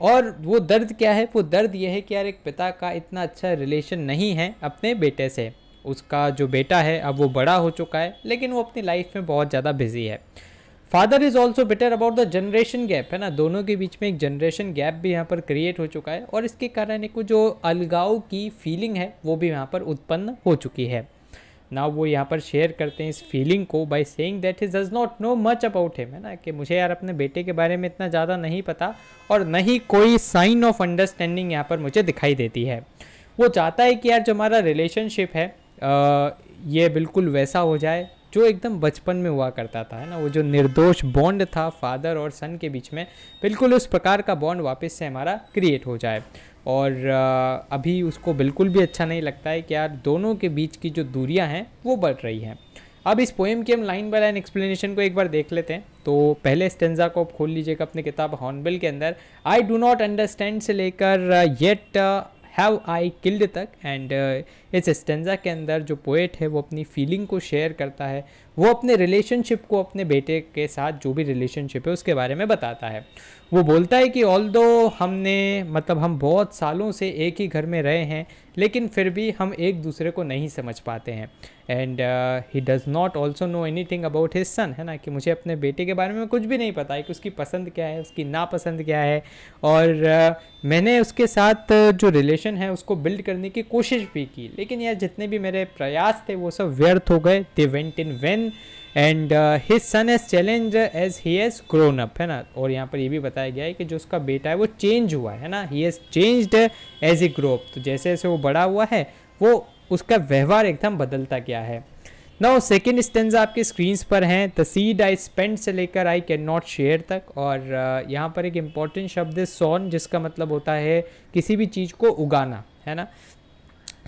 और वो दर्द क्या है वो दर्द ये है कि यार एक पिता का इतना अच्छा रिलेशन नहीं है अपने बेटे से उसका जो बेटा है अब वो बड़ा हो चुका है लेकिन वो अपनी लाइफ में बहुत ज़्यादा बिजी है father is also bitter about the generation gap है ना दोनों के बीच में एक जनरेशन गैप भी यहाँ पर क्रिएट हो चुका है और इसके कारण एक जो अलगाव की फीलिंग है वो भी यहाँ पर उत्पन्न हो चुकी है ना वो यहाँ पर शेयर करते हैं इस फीलिंग को by saying that he does not know much about him है ना कि मुझे यार अपने बेटे के बारे में इतना ज़्यादा नहीं पता और ना ही कोई साइन ऑफ अंडरस्टैंडिंग यहाँ पर मुझे दिखाई देती है वो चाहता है कि यार जो हमारा रिलेशनशिप है आ, ये बिल्कुल वैसा हो जाए जो एकदम बचपन में हुआ करता था है ना वो जो निर्दोष बॉन्ड था फादर और सन के बीच में बिल्कुल उस प्रकार का बॉन्ड वापस से हमारा क्रिएट हो जाए और अभी उसको बिल्कुल भी अच्छा नहीं लगता है कि यार दोनों के बीच की जो दूरियां हैं वो बढ़ रही हैं अब इस पोएम की हम लाइन बाय लाइन एक्सप्लेनेशन को एक बार देख लेते हैं तो पहले स्टेंजा को आप खोल लीजिएगा अपनी किताब हॉर्नबिल के अंदर आई डू नॉट अंडरस्टैंड से लेकर येट हैव आई किल्ड तक एंड इस स्टेंजा के अंदर जो पोएट है वो अपनी फीलिंग को शेयर करता है वो अपने रिलेशनशिप को अपने बेटे के साथ जो भी रिलेशनशिप है उसके बारे में बताता है वो बोलता है कि ऑल हमने मतलब हम बहुत सालों से एक ही घर में रहे हैं लेकिन फिर भी हम एक दूसरे को नहीं समझ पाते हैं and he does not also know anything about his son है ना कि मुझे अपने बेटे के बारे में कुछ भी नहीं पता है कि उसकी पसंद क्या है उसकी नापसंद क्या है और uh, मैंने उसके साथ uh, जो रिलेशन है उसको बिल्ड करने की कोशिश भी की लेकिन यार जितने भी मेरे प्रयास थे वो सब व्यर्थ हो गए they went in vain and his son has changed as he has grown up है ना और यहाँ पर ये भी बताया गया है कि जो उसका बेटा है वो चेंज हुआ है ना he has changed as a grown तो जैसे जैसे वो बड़ा हुआ है वो उसका व्यवहार एकदम बदलता गया है नाउ सेकेंड स्टेंज आपके स्क्रीन्स पर हैं द सीड आई स्पेंड से लेकर आई कैन नॉट शेयर तक और uh, यहाँ पर एक इम्पॉर्टेंट शब्द है सॉन जिसका मतलब होता है किसी भी चीज़ को उगाना है ना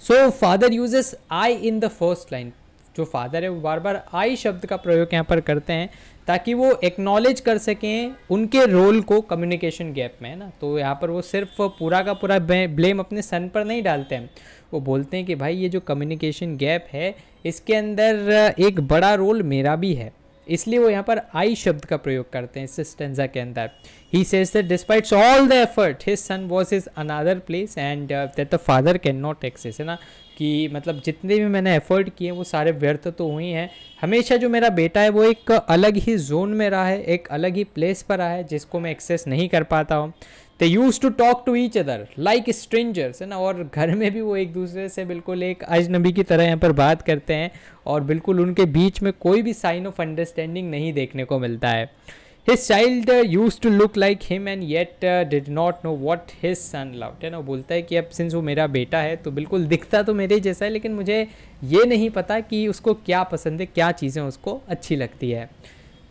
so father uses I in the first line जो फादर है वो बार बार आई शब्द का प्रयोग यहाँ पर करते हैं ताकि वो एक्नॉलेज कर सकें उनके रोल को कम्युनिकेशन गैप में है ना तो यहाँ पर वो सिर्फ पूरा का पूरा ब्लेम अपने सन पर नहीं डालते हैं वो बोलते हैं कि भाई ये जो कम्युनिकेशन गैप है इसके अंदर एक बड़ा रोल मेरा भी है इसलिए वो यहाँ पर आई शब्द का प्रयोग करते हैं इस स्टेंजा के अंदर he says that despite all the effort his son was his another place and that the father can not access है ना कि मतलब जितने भी मैंने एफर्ट किए वो सारे व्यर्थ तो हुई हैं हमेशा जो मेरा बेटा है वो एक अलग ही जोन में रहा है एक अलग ही प्लेस पर रहा है जिसको मैं एक्सेस नहीं कर पाता हूँ they use to talk to each other like strangers है ना और घर में भी वो एक दूसरे से बिल्कुल एक अजनबी की तरह यहाँ पर बात करते हैं और बिल्कुल उनके बीच में कोई भी साइन ऑफ अंडरस्टैंडिंग नहीं देखने को मिलता है his child use to look like him and yet did not know what his son son है ना बोलता है कि अब सिंस वो मेरा बेटा है तो बिल्कुल दिखता तो मेरे जैसा है लेकिन मुझे ये नहीं पता कि उसको क्या पसंद है क्या चीज़ें उसको अच्छी लगती है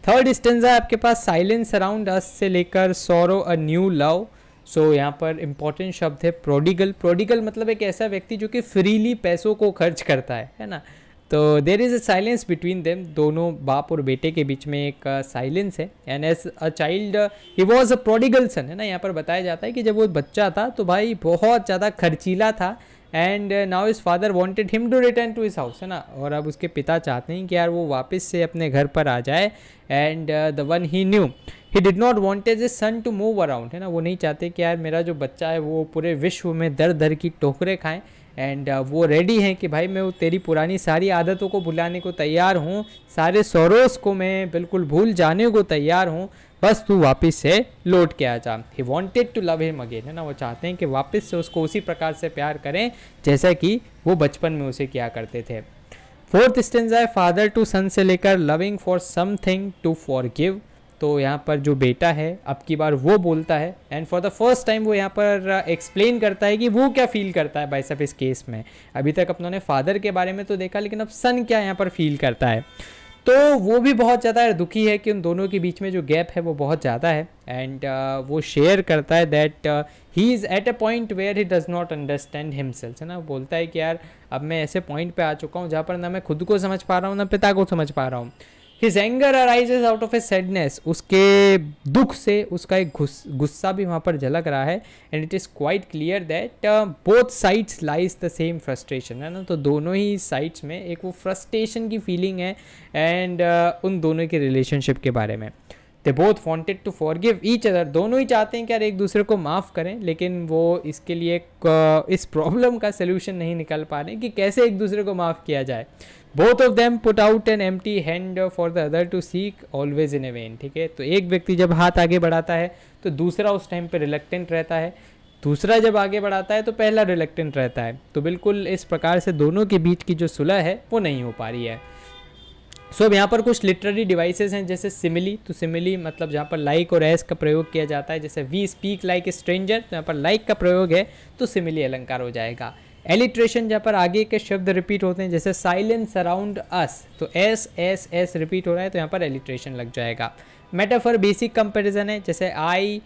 थर्ड है आपके पास साइलेंस अराउंड अस से लेकर सोरो अ न्यू लव सो यहाँ पर इम्पॉर्टेंट शब्द है प्रोडिगल प्रोडिगल मतलब एक ऐसा व्यक्ति जो कि फ्रीली पैसों को खर्च करता है है ना तो there is a silence between them दोनों बाप और बेटे के बीच में एक साइलेंस है and as a child he was a prodigal son है ना यहाँ पर बताया जाता है कि जब वो बच्चा था तो भाई बहुत ज़्यादा खर्चीला था and now his father wanted him to return to his house है ना और अब उसके पिता चाहते हैं कि यार वो वापस से अपने घर पर आ जाए and the one he knew he did not wanted his son to move around है ना वो नहीं चाहते कि यार मेरा जो बच्चा है वो पूरे विश्व में दर दर की टोकरें खाएँ एंड uh, वो रेडी हैं कि भाई मैं वो तेरी पुरानी सारी आदतों को भुलाने को तैयार हूँ सारे सोरोस को मैं बिल्कुल भूल जाने को तैयार हूँ बस तू वापस से लौट के आ जा he wanted to love him again है ना वो चाहते हैं कि वापस से उसको उसी प्रकार से प्यार करें जैसा कि वो बचपन में उसे किया करते थे फोर्थ स्टेंजा है फादर टू सन से लेकर loving for something to forgive तो यहाँ पर जो बेटा है अब की बार वो बोलता है and for the first time वो यहाँ पर एक्सप्लेन uh, करता है कि वो क्या फील करता है भाई साहब इस केस में अभी तक अपनों ने फादर के बारे में तो देखा लेकिन अब सन क्या यहाँ पर फील करता है तो वो भी बहुत ज़्यादा दुखी है कि उन दोनों के बीच में जो गैप है वो बहुत ज़्यादा है एंड uh, वो शेयर करता है that he is at a point where he does not understand himself है ना बोलता है कि यार अब मैं ऐसे पॉइंट पे आ चुका हूँ जहाँ पर ना मैं खुद को समझ पा रहा हूँ ना पिता को समझ पा रहा हूँ his anger arises out of a sadness उसके दुख से उसका एक गुस्सा भी वहाँ पर झलक रहा है and it is quite clear that both sides lies the same frustration है ना तो दोनों ही साइड्स में एक वो फ्रस्ट्रेशन की फीलिंग है एंड uh, उन दोनों के रिलेशनशिप के बारे में they both wanted to forgive each other दोनों ही चाहते हैं कि यार एक दूसरे को माफ़ करें लेकिन वो इसके लिए uh, इस प्रॉब्लम का सोल्यूशन नहीं निकल पा रहे कि कैसे एक दूसरे को माफ़ किया जाए both of them put out an empty hand for the other to seek always in a vain ठीक है तो एक व्यक्ति जब हाथ आगे बढ़ाता है तो दूसरा उस टाइम पे रिलेक्टेंट रहता है दूसरा जब आगे बढ़ाता है तो पहला रिलेक्टेंट रहता है तो बिल्कुल इस प्रकार से दोनों के बीच की जो सुलह है वो नहीं हो पा रही है सो so, अब यहाँ पर कुछ लिटरेरी डिवाइसेज हैं जैसे सिमिली तो सिमिली मतलब जहाँ पर लाइक और एस का प्रयोग किया जाता है जैसे we speak like a stranger तो यहाँ पर लाइक का प्रयोग है तो सिमिली अलंकार हो जाएगा एलिट्रेशन जहाँ पर आगे के शब्द रिपीट होते हैं जैसे साइलेंस अराउंड अस तो एस एस एस रिपीट हो रहा है तो यहाँ पर एलिट्रेशन लग जाएगा मेटाफर बेसिक कंपैरिजन है जैसे आई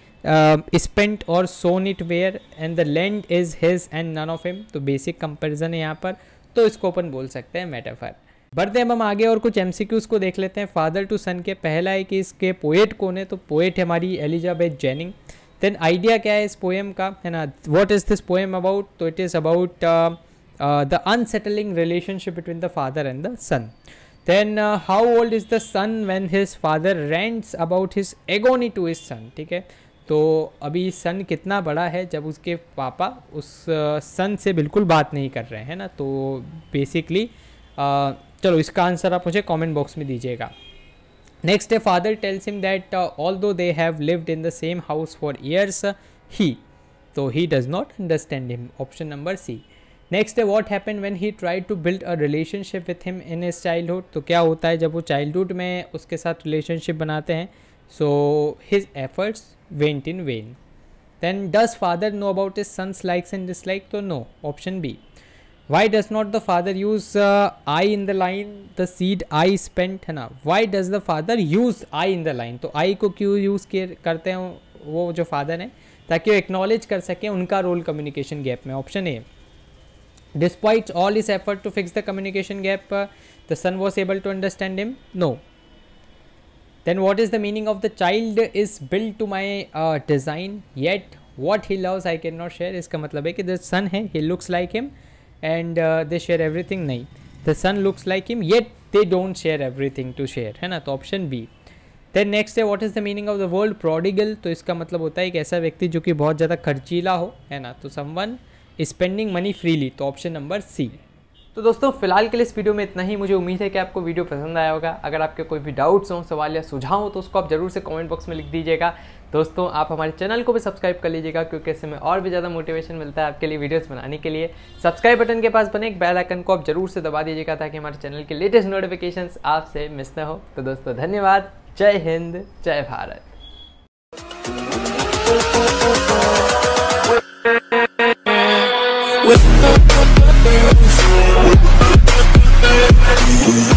स्पेंट और sown it where and the land is his and none of him तो बेसिक कंपैरिजन है यहाँ पर तो इसको अपन बोल सकते हैं मेटाफर बढ़ते हैं हम आगे और कुछ एम को देख लेते हैं फादर टू सन के पहला है कि इसके पोएट कौन है तो पोएट हमारी एलिजाबेथ जेनिंग देन आइडिया क्या है इस पोएम का है ना what is this poem about तो it is about the unsettling relationship between the father and the son then how old is the son when his father rants about his agony to his son ठीक है तो अभी सन कितना बड़ा है जब उसके पापा उस सन uh, से बिल्कुल बात नहीं कर रहे हैं ना तो बेसिकली uh, चलो इसका आंसर आप मुझे कमेंट बॉक्स में दीजिएगा next day father tells him that uh, although they have lived in the same house for years uh, he though he does not understand him option number c next day uh, what happened when he tried to build a relationship with him in his childhood to kya hota hai jab wo childhood mein uske sath relationship banate hain so his efforts went in vain then does father know about his son's likes and dislikes to no option b why does not the father use I in the line the seed I spent है ना why does the father use I in the line तो I को क्यों use करते हैं वो जो father हैं ताकि वो एक्नोलेज कर सकें उनका रोल कम्युनिकेशन गैप में option A despite all his effort to fix the communication gap the son was able to understand him no then what is the meaning of the child his build to my design yet what he loves I can not share इसका मतलब है कि the son है he looks like him and they share everything नहीं the son looks like him yet they don't share everything to share है ना तो option B then next है what is the meaning of the word prodigal तो इसका मतलब होता है एक ऐसा व्यक्ति जो कि बहुत ज़्यादा खर्चीला हो है ना तो someone spending money freely तो ऑप्शन नंबर सी तो दोस्तों फिलहाल के लिए इस वीडियो में इतना ही मुझे उम्मीद है कि आपको वीडियो पसंद आया होगा अगर आपके कोई भी डाउट्स हों सवाल या सुझाव हो तो उसको आप जरूर से कमेंट बॉक्स में लिख दीजिएगा दोस्तों आप हमारे चैनल को भी सब्सक्राइब कर लीजिएगा क्योंकि इससे हमें और भी ज़्यादा मोटिवेशन मिलता है आपके लिए वीडियोस बनाने के लिए सब्सक्राइब बटन के पास बने एक बेल आइकन को आप जरूर से दबा दीजिएगा ताकि हमारे चैनल के लेटेस्ट नोटिफिकेशन आपसे मिस न हो तो दोस्तों धन्यवाद जय हिंद जय भारत with